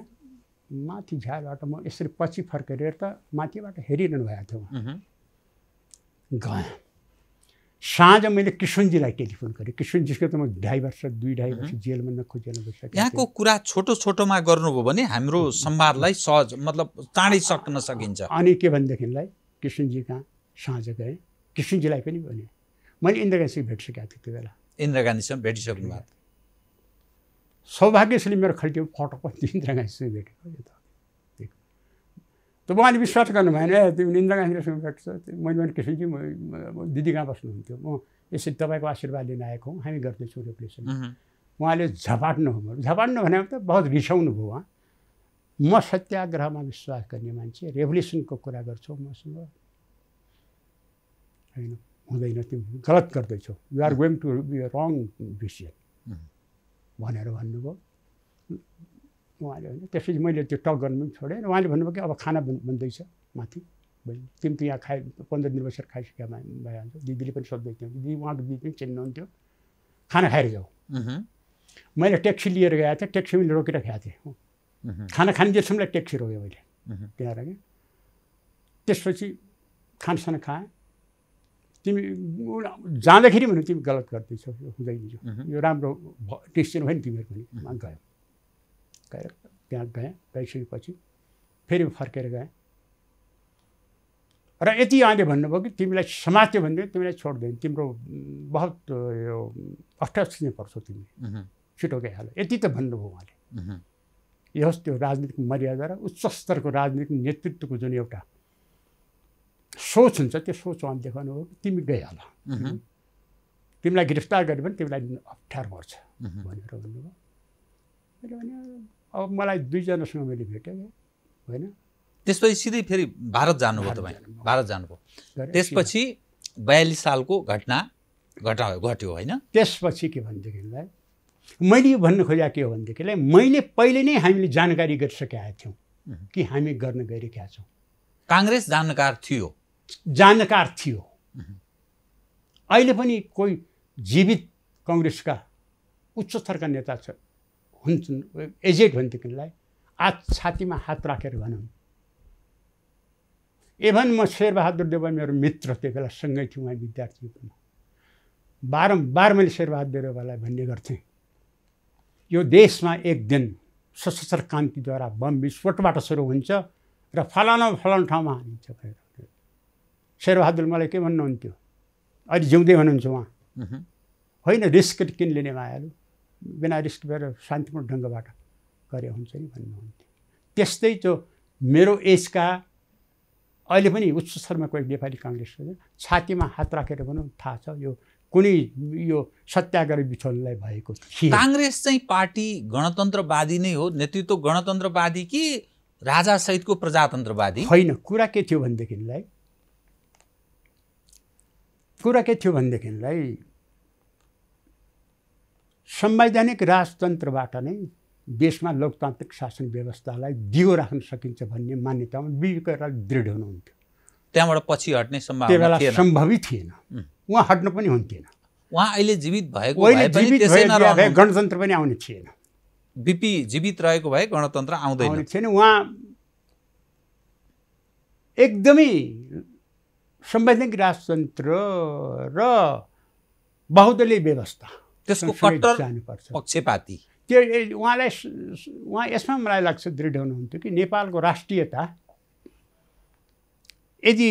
माथि झ्यालबाट म यसरी पछि फर्केर त माथिबाट हेरिरहनु भएको थियो गएँ साँझ मैले किशुनजीलाई टेलिफोन गरेँ किशुनजीको त म ढाई वर्ष दुई ढाई वर्ष जेलमा नखोजेर बसेको यहाँको कुरा छोटो छोटोमा गर्नुभयो भने हाम्रो संवादलाई सहज मतलब चाँडै सक्न सकिन्छ अनि के भनेदेखिलाई किशुनजी कहाँ साँझ गएँ किशुनजीलाई पनि भने मैले इन्दिरा गान्धीसँग भेटिसकेको थिएँ त्यो बेला इन्दिरा गान्धीसँग भेटिसक्नु भएको सौभाग्यशाली मेरो खल्टीमा फोटो पनि इन्दिरा गान्धीसँग भेटेको त उहाँले विश्वास गर्नु भएन ए त्यो इन्दिरा गान्धीलाई सुनेको छ मैले भने किसिमजी म दिदी कहाँ बस्नुहुन्थ्यो म यसरी तपाईँको आशीर्वाद लिन आएको हौँ हामी गर्दैछौँ रिप्लेसन उहाँले झपाट्नु झपाट्नु भने त बहुत रिसाउनु भयो उहाँ म सत्याग्रहमा विश्वास गर्ने मान्छे रेभोल्युसनको कुरा गर्छौ मसँग होइन हुँदैन तिमी गलत गर्दैछौ you are going to wrong decision भनेर भन्नुभयो उहाँले होइन त्यसपछि मैले त्यो टक गर्नु पनि छोडेँ उहाँले भन्नुभयो कि अब खाना बन्दैछ माथि बहिनी तिमी त यहाँ खाए पन्ध्र दिन बसेर खाइसक्यो भइहाल्छ दिदीले पनि सोध्दै थियो दिदी उहाँको दिदी पनि चिन्नुहुन्थ्यो खाना खाएर जाऊ मैले ट्याक्सी लिएर गएको थिएँ ट्याक्सी मैले रोकेर खाएको थिएँ खाना खाने जेसम्मलाई ट्याक्सी रोकेँ मैले त्यहाँ राखेँ त्यसपछि खानासाना खाएँ तिमी जाँदाखेरि भने तिमी गलत गर्दैछौ यो हुँदैन यो राम्रो टेस्ट भयो नि तिमीहरू पनि गयो गएर त्यहाँ गएँ गइसकेपछि फेरि फर्केर गएँ र यति उहाँले भन्नुभयो कि तिमीलाई समात्यो भन्यो तिमीलाई छोड्दैन तिम्रो बहुत यो अष्टसिने पर्छौ तिमी छिटो गइहाल यति त भन्नुभयो उहाँले यो त्यो राजनीतिक मर्यादा र उच्च स्तरको राजनीतिक नेतृत्वको जुन एउटा सोच हुन्छ त्यो सोच उहाँले देखाउनु हो कि तिमी गइहाल तिमीलाई गिरफ्तार गऱ्यो भने तिमीलाई अप्ठ्यारो पर्छ भनेर भन्नुभयो मैले भने अब मलाई दुईजनासँग मैले भेटेँ होइन त्यसपछि सिधै फेरि भारत जानुभयो तपाईँ भारत जानुभयो त्यसपछि बयालिस सालको घटना घटना घट्यो होइन त्यसपछि के भनेदेखिलाई मैले यो भन्नु खोजेको के हो भनेदेखिलाई मैले पहिले नै हामीले जानकारी गरिसकेका थियौँ कि हामी गर्न गइरहेका छौँ काङ्ग्रेस जानकार थियो जानकार थियो अहिले पनि कोही जीवित कङ्ग्रेसका उच्चस्तरका नेता छन् हुन्छन् एजेड भनेदेखिलाई आज छातीमा हात राखेर भनौँ इभन म शेरबहादुर देव मेरो मित्र त्यो बेला सँगै थियौँ उहाँ विद्यार्थी बारम्बार मैले शेरबहादुर देवालाई भन्ने गर्थेँ यो देशमा एक दिन सशस्त्र क्रान्तिद्वारा बम विस्फोटबाट सुरु हुन्छ र फलाना फलाना ठाउँमा हानिन्छ भनेर शेरबहादुर मलाई के भन्नुहुन्थ्यो अहिले जिउँदै हुनुहुन्छ उहाँ होइन रिस्क किन लिने मायालु बिना रिस्क भएर शान्तिपूर्ण ढङ्गबाट गरे हुन्छ नि भन्नुहुन्थ्यो त्यस्तै त्यो मेरो एजका अहिले पनि उच्च स्तरमा कोही नेपाली काङ्ग्रेसको छातीमा हात राखेर भनौँ थाहा छ यो कुनै यो सत्याग्रह बिचोललाई भएको थियो काङ्ग्रेस चाहिँ पार्टी गणतन्त्रवादी नै हो नेतृत्व गणतन्त्रवादी कि राजा सहितको प्रजातन्त्रवादी होइन कुरा के थियो भनेदेखिलाई कुरा के थियो भनेदेखिलाई संवैधानिक राजतन्त्रबाट नै देशमा लोकतान्त्रिक शासन व्यवस्थालाई दियो राख्न सकिन्छ भन्ने मान्यतामा विवेकराज दृढ हुनुहुन्थ्यो त्यहाँबाट पछि हट्ने सम्भावना त्यो सम्भवै थिएन उहाँ हट्नु पनि हुन्थेन उहाँ अहिले जीवित भएको गणतन्त्र पनि आउने थिएन बिपी जीवित रहेको भए गणतन्त्र आउँदैन थिएन उहाँ एकदमै संवैधानिक राजतन्त्र र बहुदलीय व्यवस्था त्यसको कट्टर पक्षपाती त्यो उहाँलाई उहाँ यसमा मलाई लाग्छ दृढ हुनुहुन्थ्यो कि नेपालको राष्ट्रियता यदि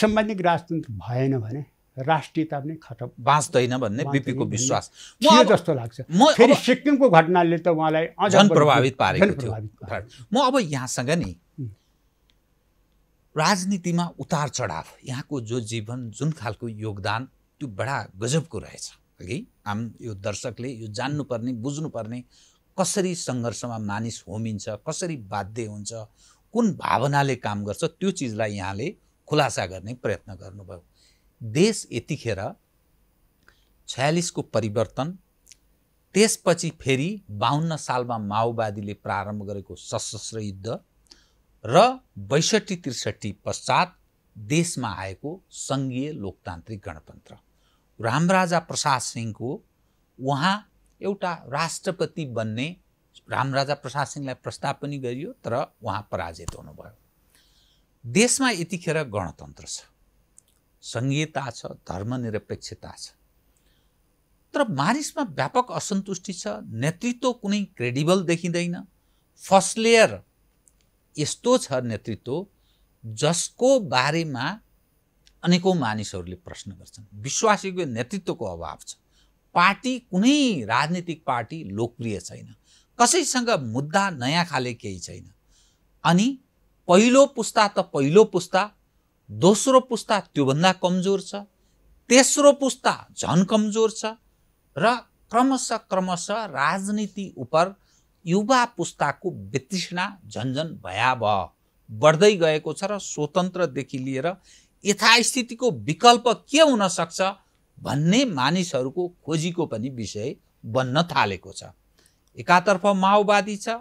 सम्बन्धित राजतन्त्र भएन भने राष्ट्रियता पनि खतम बाँच्दैन भन्ने बिपीको विश्वास थियो जस्तो लाग्छ म फेरि सिक्किमको घटनाले त उहाँलाई अझ प्रभावित पारेको थियो म अब यहाँसँग नि राजनीतिमा उतार चढाव यहाँको जो जीवन जुन खालको योगदान त्यो बडा गजबको रहेछ कि आम यो दर्शकले यो जान्नुपर्ने बुझ्नुपर्ने कसरी सङ्घर्षमा मानिस होमिन्छ कसरी बाध्य हुन्छ कुन भावनाले काम गर्छ त्यो चिजलाई यहाँले खुलासा गर्ने प्रयत्न गर्नुभयो देश यतिखेर छयालिसको परिवर्तन त्यसपछि फेरि बाहन्न सालमा माओवादीले प्रारम्भ गरेको सशस्त्र युद्ध र बैसठी त्रिसठी पश्चात देशमा आएको सङ्घीय लोकतान्त्रिक गणतन्त्र रामराजा प्रसाद सिंहको उहाँ एउटा राष्ट्रपति बन्ने रामराजा प्रसाद सिंहलाई प्रस्ताव पनि गरियो तर उहाँ पराजित हुनुभयो देशमा यतिखेर गणतन्त्र छ सङ्घीयता छ धर्मनिरपेक्षता छ तर मानिसमा व्यापक असन्तुष्टि छ नेतृत्व कुनै क्रेडिबल देखिँदैन फर्स्ट लेयर यस्तो छ नेतृत्व जसको बारेमा अनेकौँ मानिसहरूले प्रश्न गर्छन् विश्वासीको नेतृत्वको अभाव छ पार्टी कुनै राजनीतिक पार्टी लोकप्रिय छैन कसैसँग मुद्दा नयाँ खाले केही छैन अनि पहिलो पुस्ता त पहिलो पुस्ता दोस्रो पुस्ता त्योभन्दा कमजोर छ तेस्रो पुस्ता झन कमजोर छ र क्रमशः क्रमशः राजनीति उप युवा पुस्ताको वितृष्णा झन्झन भयावह बढ्दै गएको छ र स्वतन्त्रदेखि लिएर यथास्थितिको विकल्प के हुनसक्छ भन्ने मानिसहरूको खोजीको पनि विषय बन्न थालेको छ एकातर्फ माओवादी छ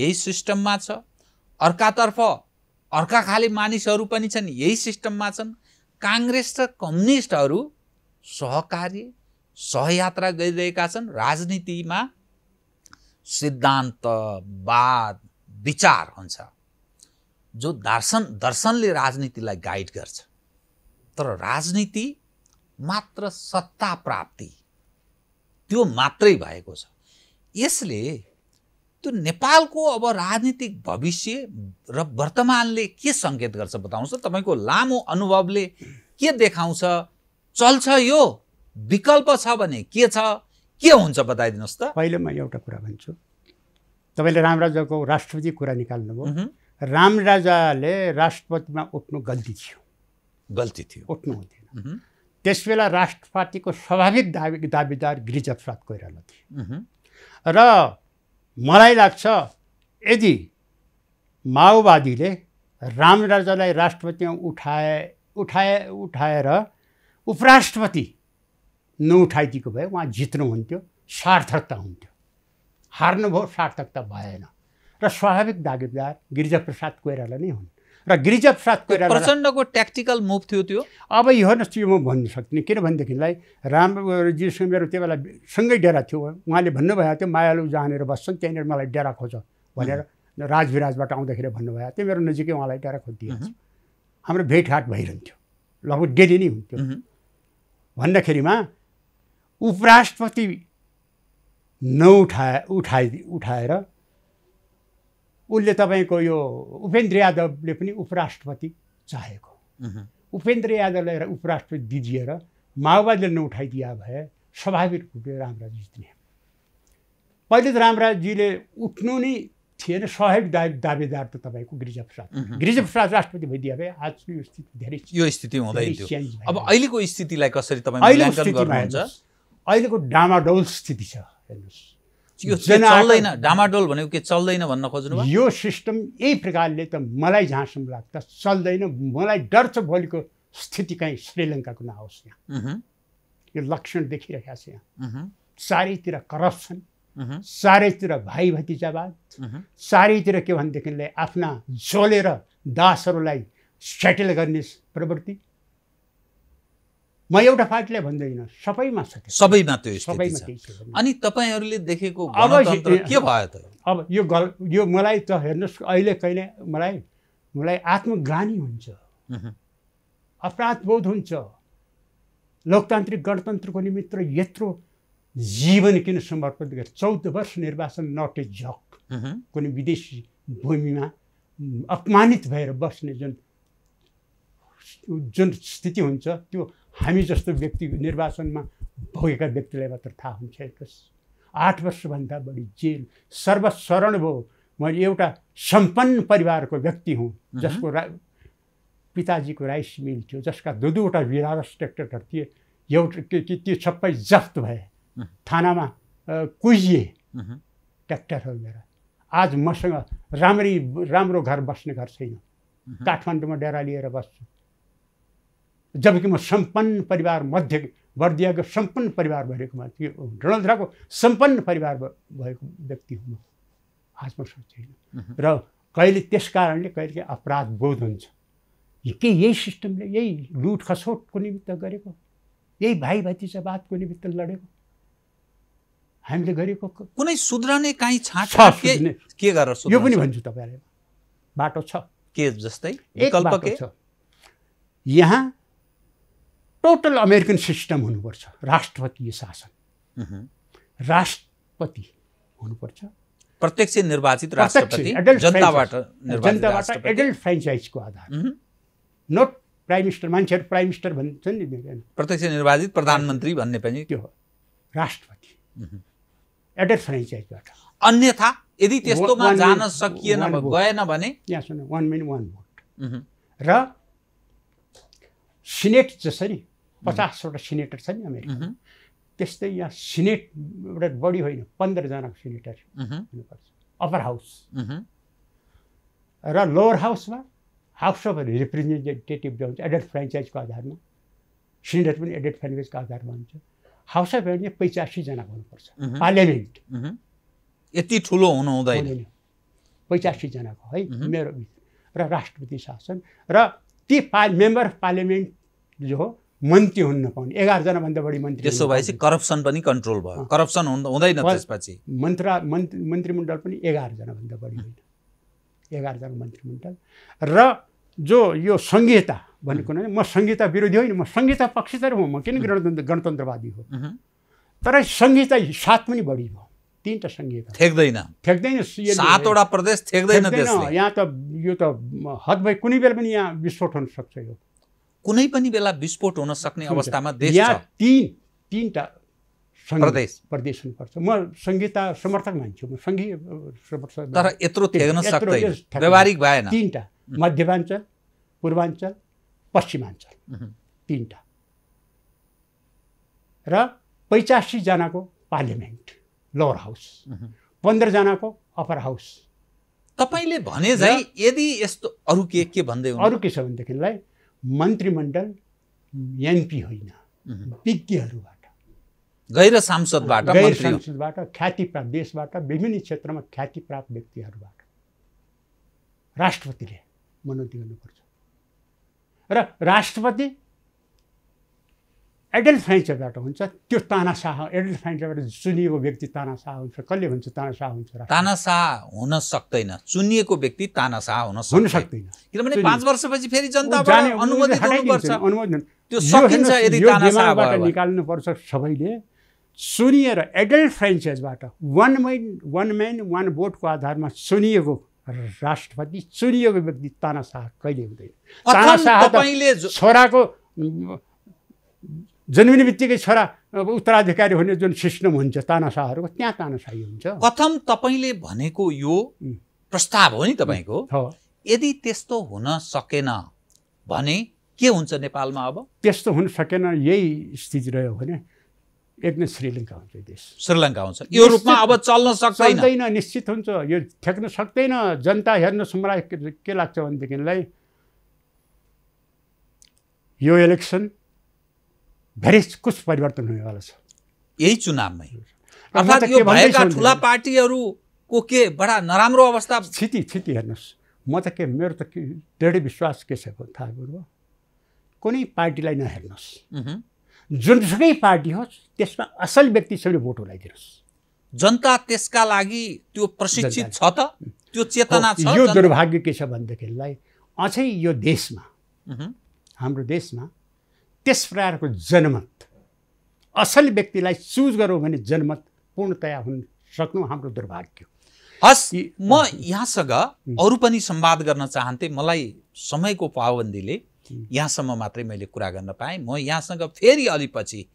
यही सिस्टममा छ अर्कातर्फ अर्का खाले मानिसहरू पनि छन् यही सिस्टममा छन् काङ्ग्रेस र कम्युनिस्टहरू सहकार्य सहयात्रा गरिरहेका छन् राजनीतिमा सिद्धान्त वाद विचार हुन्छ जो दर्शन दर्शनले राजनीतिलाई गाइड गर्छ तर राजनीति मात्र सत्ता प्राप्ति त्यो मात्रै भएको छ यसले त्यो नेपालको अब राजनीतिक भविष्य र वर्तमानले के सङ्केत गर्छ बताउँछ तपाईँको लामो अनुभवले के देखाउँछ चल्छ यो विकल्प छ भने के छ के हुन्छ बताइदिनुहोस् त पहिले म एउटा कुरा भन्छु तपाईँले रामराजाको राष्ट्रपति कुरा निकाल्नुभयो रामराजाले राष्ट्रपतिमा उठ्नु गल्ती थियो गल्ती थियो उठ्नु बेला त्यसबेला राष्ट्रपतिको स्वाभाविक दावी दावीदार गिरिजाप्रसाद कोइराला थिए र मलाई लाग्छ यदि माओवादीले रामराजालाई राष्ट्रपतिमा उठाए उठाए उठाएर उपराष्ट्रपति नउठाइदिएको भए उहाँ जित्नुहुन्थ्यो सार्थकता हुन्थ्यो हार्नुभयो सार्थकता भएन र स्वाभाविक दागीदार गिरिजाप्रसाद कोइराला नै हुन् र गिरिजा प्रसाद कोइराला प्रचण्डको ट्याक्टिकल मुभ थियो त्यो अब यो हेर्नुहोस् यो म भन्नु सक्दिनँ किनभनेदेखिलाई रामजीसँग मेरो त्यो बेला सँगै डेरा थियो उहाँले भन्नुभएको थियो मायालु जहाँनिर बस्छन् त्यहाँनिर मलाई डेरा खोज भनेर राजविराजबाट आउँदाखेरि भन्नुभएको थियो मेरो नजिकै उहाँलाई डेरा खोजिदिएको हाम्रो भेटघाट भइरहन्थ्यो लगभग डेली नै हुन्थ्यो भन्दाखेरिमा उपराष्ट्रपति नउठाए उठाइ उठाएर उसले तपाईँको यो उपेन्द्र यादवले पनि उपराष्ट्रपति चाहेको उपेन्द्र यादवलाई उपराष्ट्रपति दिजिएर माओवादीले नउठाइदिया भए स्वाभाविक रूपले रामराज जित्ने पहिले त रामराजजीले उठ्नु नै थिएन स्वाभाविक दा दावेदार त तपाईँको गिरिजाप्रसाद गिरिजाप्रसाद राष्ट्रपति भइदिया भए आजको यो स्थिति धेरै यो स्थिति अब अहिलेको स्थितिलाई कसरी तपाईँ अहिलेको अहिलेको डामाडोल स्थिति छ हेर्नुहोस् यो चल्दैन डामाडोल भनेको के चल्दैन भन्न खोज्नु यो सिस्टम यही प्रकारले त मलाई जहाँसम्म लाग्छ चल्दैन मलाई डर छ भोलिको स्थिति कहीँ श्रीलङ्काको नआओस् यहाँ यो लक्षण देखिरहेको छ यहाँ चारैतिर करप्सन चारैतिर भाइ भतिजावाद चारैतिर के भनेदेखिलाई आफ्ना झोलेर दासहरूलाई सेटल गर्ने प्रवृत्ति म एउटा पार्टीलाई भन्दैन सबैमा छ सबैमा त्यो सबैमा अनि तपाईँहरूले देखेको अब के भयो त अब यो गल यो मलाई त हेर्नुहोस् अहिले कहिले मलाई मलाई आत्मग्लानी हुन्छ अपराध बोध हुन्छ लोकतान्त्रिक गणतन्त्रको निमित्त यत्रो जीवन किन समर्पण गरे चौध वर्ष निर्वाचन नटे झक कुनै विदेशी भूमिमा अपमानित भएर बस्ने जुन जुन स्थिति हुन्छ त्यो हामी जस्तो व्यक्ति निर्वाचनमा भोगेका व्यक्तिलाई मात्र थाहा हुन्छ एकस आठ वर्षभन्दा बढी जेल सर्वशरण भयो मैले एउटा सम्पन्न परिवारको व्यक्ति हुँ जसको रा पिताजीको राइस मिल थियो जसका दुई दुईवटा बिरारस ट्र्याक्टरहरू थिए एउटा त्यो सबै जफ्त भए थानामा कुजिए ट्र्याक्टरहरू मेरा आज मसँग राम्री राम्रो घर बस्ने घर छैन काठमाडौँमा डेरा लिएर बस्छु जबकि म सम्पन्न परिवार मध्य बर्दियाको सम्पन्न परिवार भएको मान्छे डलधराको सम्पन्न परिवार भएको व्यक्ति हुँ म आज म सोच्दैन र कहिले त्यस कारणले कहिले अपराध बोध हुन्छ के यही सिस्टमले यही लुट खसोटको निमित्त गरेको यही भाइ भतिजावादको निमित्त लडेको हामीले गरेको कुनै सुध्रने काहीँ के गरेर यो पनि भन्छु तपाईँलाई बाटो छ के जस्तै यहाँ टोटल अमेरिकन सिस्टम हुनुपर्छ राष्ट्रपति शासन राष्ट्रपति हुनुपर्छ प्रत्यक्ष निर्वाचित राष्ट्रपति जनताबाट जनताबाट एडल्ट फ्रेन्चाइजको आधार नट प्राइम मिनिस्टर मान्छेहरू प्राइम मिनिस्टर भन्छन् नि प्रत्यक्ष निर्वाचित प्रधानमन्त्री भन्ने पनि त्यो हो राष्ट्रपति एडल्ट फ्रेन्चाइजबाट अन्यथा यदि त्यस्तोमा जान सकिएन गएन भने यहाँ सुन वान मिन वान भोट र सिनेट जसरी पचासवटा सिनेटर छ नि अमेरिका त्यस्तै यहाँ सिनेट एउटा बढी होइन पन्ध्रजनाको सिनेटर हुनुपर्छ अप्पर हाउस र लोवर हाउसमा हाउस अफ रिप्रेजेन्टेटिभ जो हुन्छ एडल्ट फ्रेन्चाइजको आधारमा सिनेटर पनि एडल्ट फ्रेन्चाइजको आधारमा हुन्छ हाउस अफ एड पैँचासीजनाको हुनुपर्छ पार्लियामेन्ट यति ठुलो हुनु हुँदैन पैँचासीजनाको है मेरो र राष्ट्रपति शासन र ती पा मेम्बर अफ पार्लियामेन्ट जो हो मन्त्री हुन नपाउने एघारजना भन्दा बढी मन्त्री त्यसो भएपछि करप्सन पनि कन्ट्रोल भयो करप्सन हुँदैन त्यसपछि मन्त्रा मन्त्री मन्त्रीमण्डल पनि भन्दा बढी होइन एघारजना मन्त्रीमण्डल र जो यो सङ्घीयता भनेको नै म संहिता विरोधी होइन म संहिता पक्षधर हो म किन गणतन्त्र गणतन्त्रवादी हो तर सङ्घीयता सात पनि बढी भयो तिनवटा सङ्घीयता ठेक्दैन ठेक्दैन सातवटा प्रदेश ठेक्दैन यहाँ त यो त हद भए कुनै बेला पनि यहाँ विस्फोट हुन सक्छ यो कुनै पनि बेला विस्फोट हुन सक्ने अवस्थामा देश या तिन तिनवटा प्रदेश प्रदेश हुनुपर्छ म संहिता समर्थक मान्छु म सङ्घीय समर्थक तर यत्रो थ्याक्न सक्दैन व्यवहारिक भएन तिनवटा मध्यमाञ्चल पूर्वाञ्चल पश्चिमाञ्चल तिनवटा र पैँचासीजनाको पार्लियामेन्ट लोवर हाउस पन्ध्रजनाको अप्पर हाउस तपाईँले भने झै यदि यस्तो अरू के के भन्दै अरू के छ भनेदेखिलाई मन्त्रीमण्डल एमपी होइन विज्ञहरूबाट गैर सांसदबाट गैर सांसदबाट ख्यातिप्राप्त देशबाट विभिन्न क्षेत्रमा ख्यातिप्राप्त व्यक्तिहरूबाट राष्ट्रपतिले मनोति गर्नुपर्छ र राष्ट्रपति एडल्ट साइन्सबाट हुन्छ त्यो तानासाह एडल्ट साइन्सबाट चुनिएको व्यक्ति तानासाह हुन्छ कसले भन्छ तानासाह हुन्छ तानासाह हुन सक्दैन चुनिएको व्यक्ति तानासाह हुन हुन सक्दैन किनभने पाँच वर्षपछि फेरि जनताबाट त्यो यदि निकाल्नुपर्छ सबैले सुनिएर एडल्ट फ्रेन्चाइजबाट one man one man one भोटको आधारमा चुनिएको राष्ट्रपति चुनिएको व्यक्ति तानासाह कहिले हुँदैन तानासाह तपाईँले छोराको जन्मिने बित्तिकै छोरा उत्तराधिकारी हुने जुन सिस्टम हुन्छ तानासाहरूको त्यहाँ तानासाही हुन्छ प्रथम तपाईँले भनेको यो प्रस्ताव हो नि तपाईँको यदि त्यस्तो हुन सकेन भने के हुन्छ नेपालमा अब त्यस्तो हुन सकेन यही स्थिति रह्यो भने एक नै श्रीलङ्का हुन्छ देश श्रीलङ्का हुन्छ यो रूपमा अब चल्न सक्दैन निश्चित हुन्छ यो ठ्याक्न सक्दैन जनता हेर्नुहोस् मलाई के लाग्छ भनेदेखिलाई यो इलेक्सन धेरै कुछ परिवर्तन हुनेवाला छ यही चुनावमै अर्थात् यो भएका ठुला पार्टीहरूको के बडा नराम्रो अवस्था छिटी क्षति हेर्नुहोस् म त के मेरो त दृढ विश्वास के छ थाहा कुरो कुनै पार्टीलाई नहेर्नुहोस् जुनसुकै पार्टी होस् त्यसमा असल व्यक्ति छ भने भोट उलाइदिनुहोस् जनता त्यसका लागि त्यो प्रशिक्षित छ त त्यो चेतना छ यो दुर्भाग्य के छ भनेदेखिलाई अझै यो देशमा हाम्रो देशमा त्यस प्रकारको जनमत असल व्यक्तिलाई चुज गरौँ भने जनमत पूर्णतया हुन सक्नु हाम्रो दुर्भाग्य हस् म यहाँसँग अरू पनि सम्वाद गर्न चाहन्थेँ मलाई समयको पाबन्दीले यहाँसम्म मात्रै मैले कुरा गर्न पाएँ म यहाँसँग फेरि अलिपछि पछि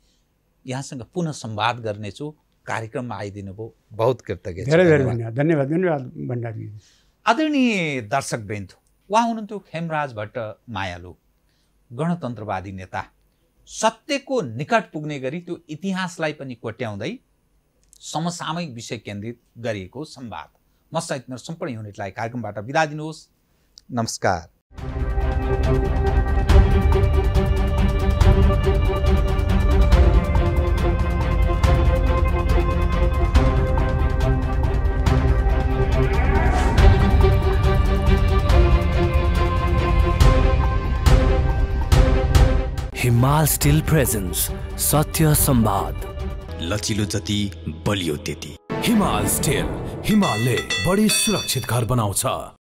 यहाँसँग पुनः सम्वाद गर्नेछु कार्यक्रममा आइदिनु भयो बहुत कृतज्ञ धेरै धेरै धन्यवाद धन्यवाद धन्यवाद भण्डारी आदरणीय दर्शक बेन्थु उहाँ हुनुहुन्थ्यो खेमराज भट्ट मायालु गणतन्त्रवादी नेता सत्यको निकट पुग्ने गरी त्यो इतिहासलाई पनि कोट्याउँदै समसामयिक विषय केन्द्रित गरिएको संवाद मेरो सम्पूर्ण युनिटलाई कार्यक्रमबाट बिदा दिनुहोस् नमस्कार हिमाल स्टिल प्रेजेन्स सत्य सम्वाद लचिलो जति बलियो त्यति हिमाल स्टिल हिमालले बढी सुरक्षित घर बनाउँछ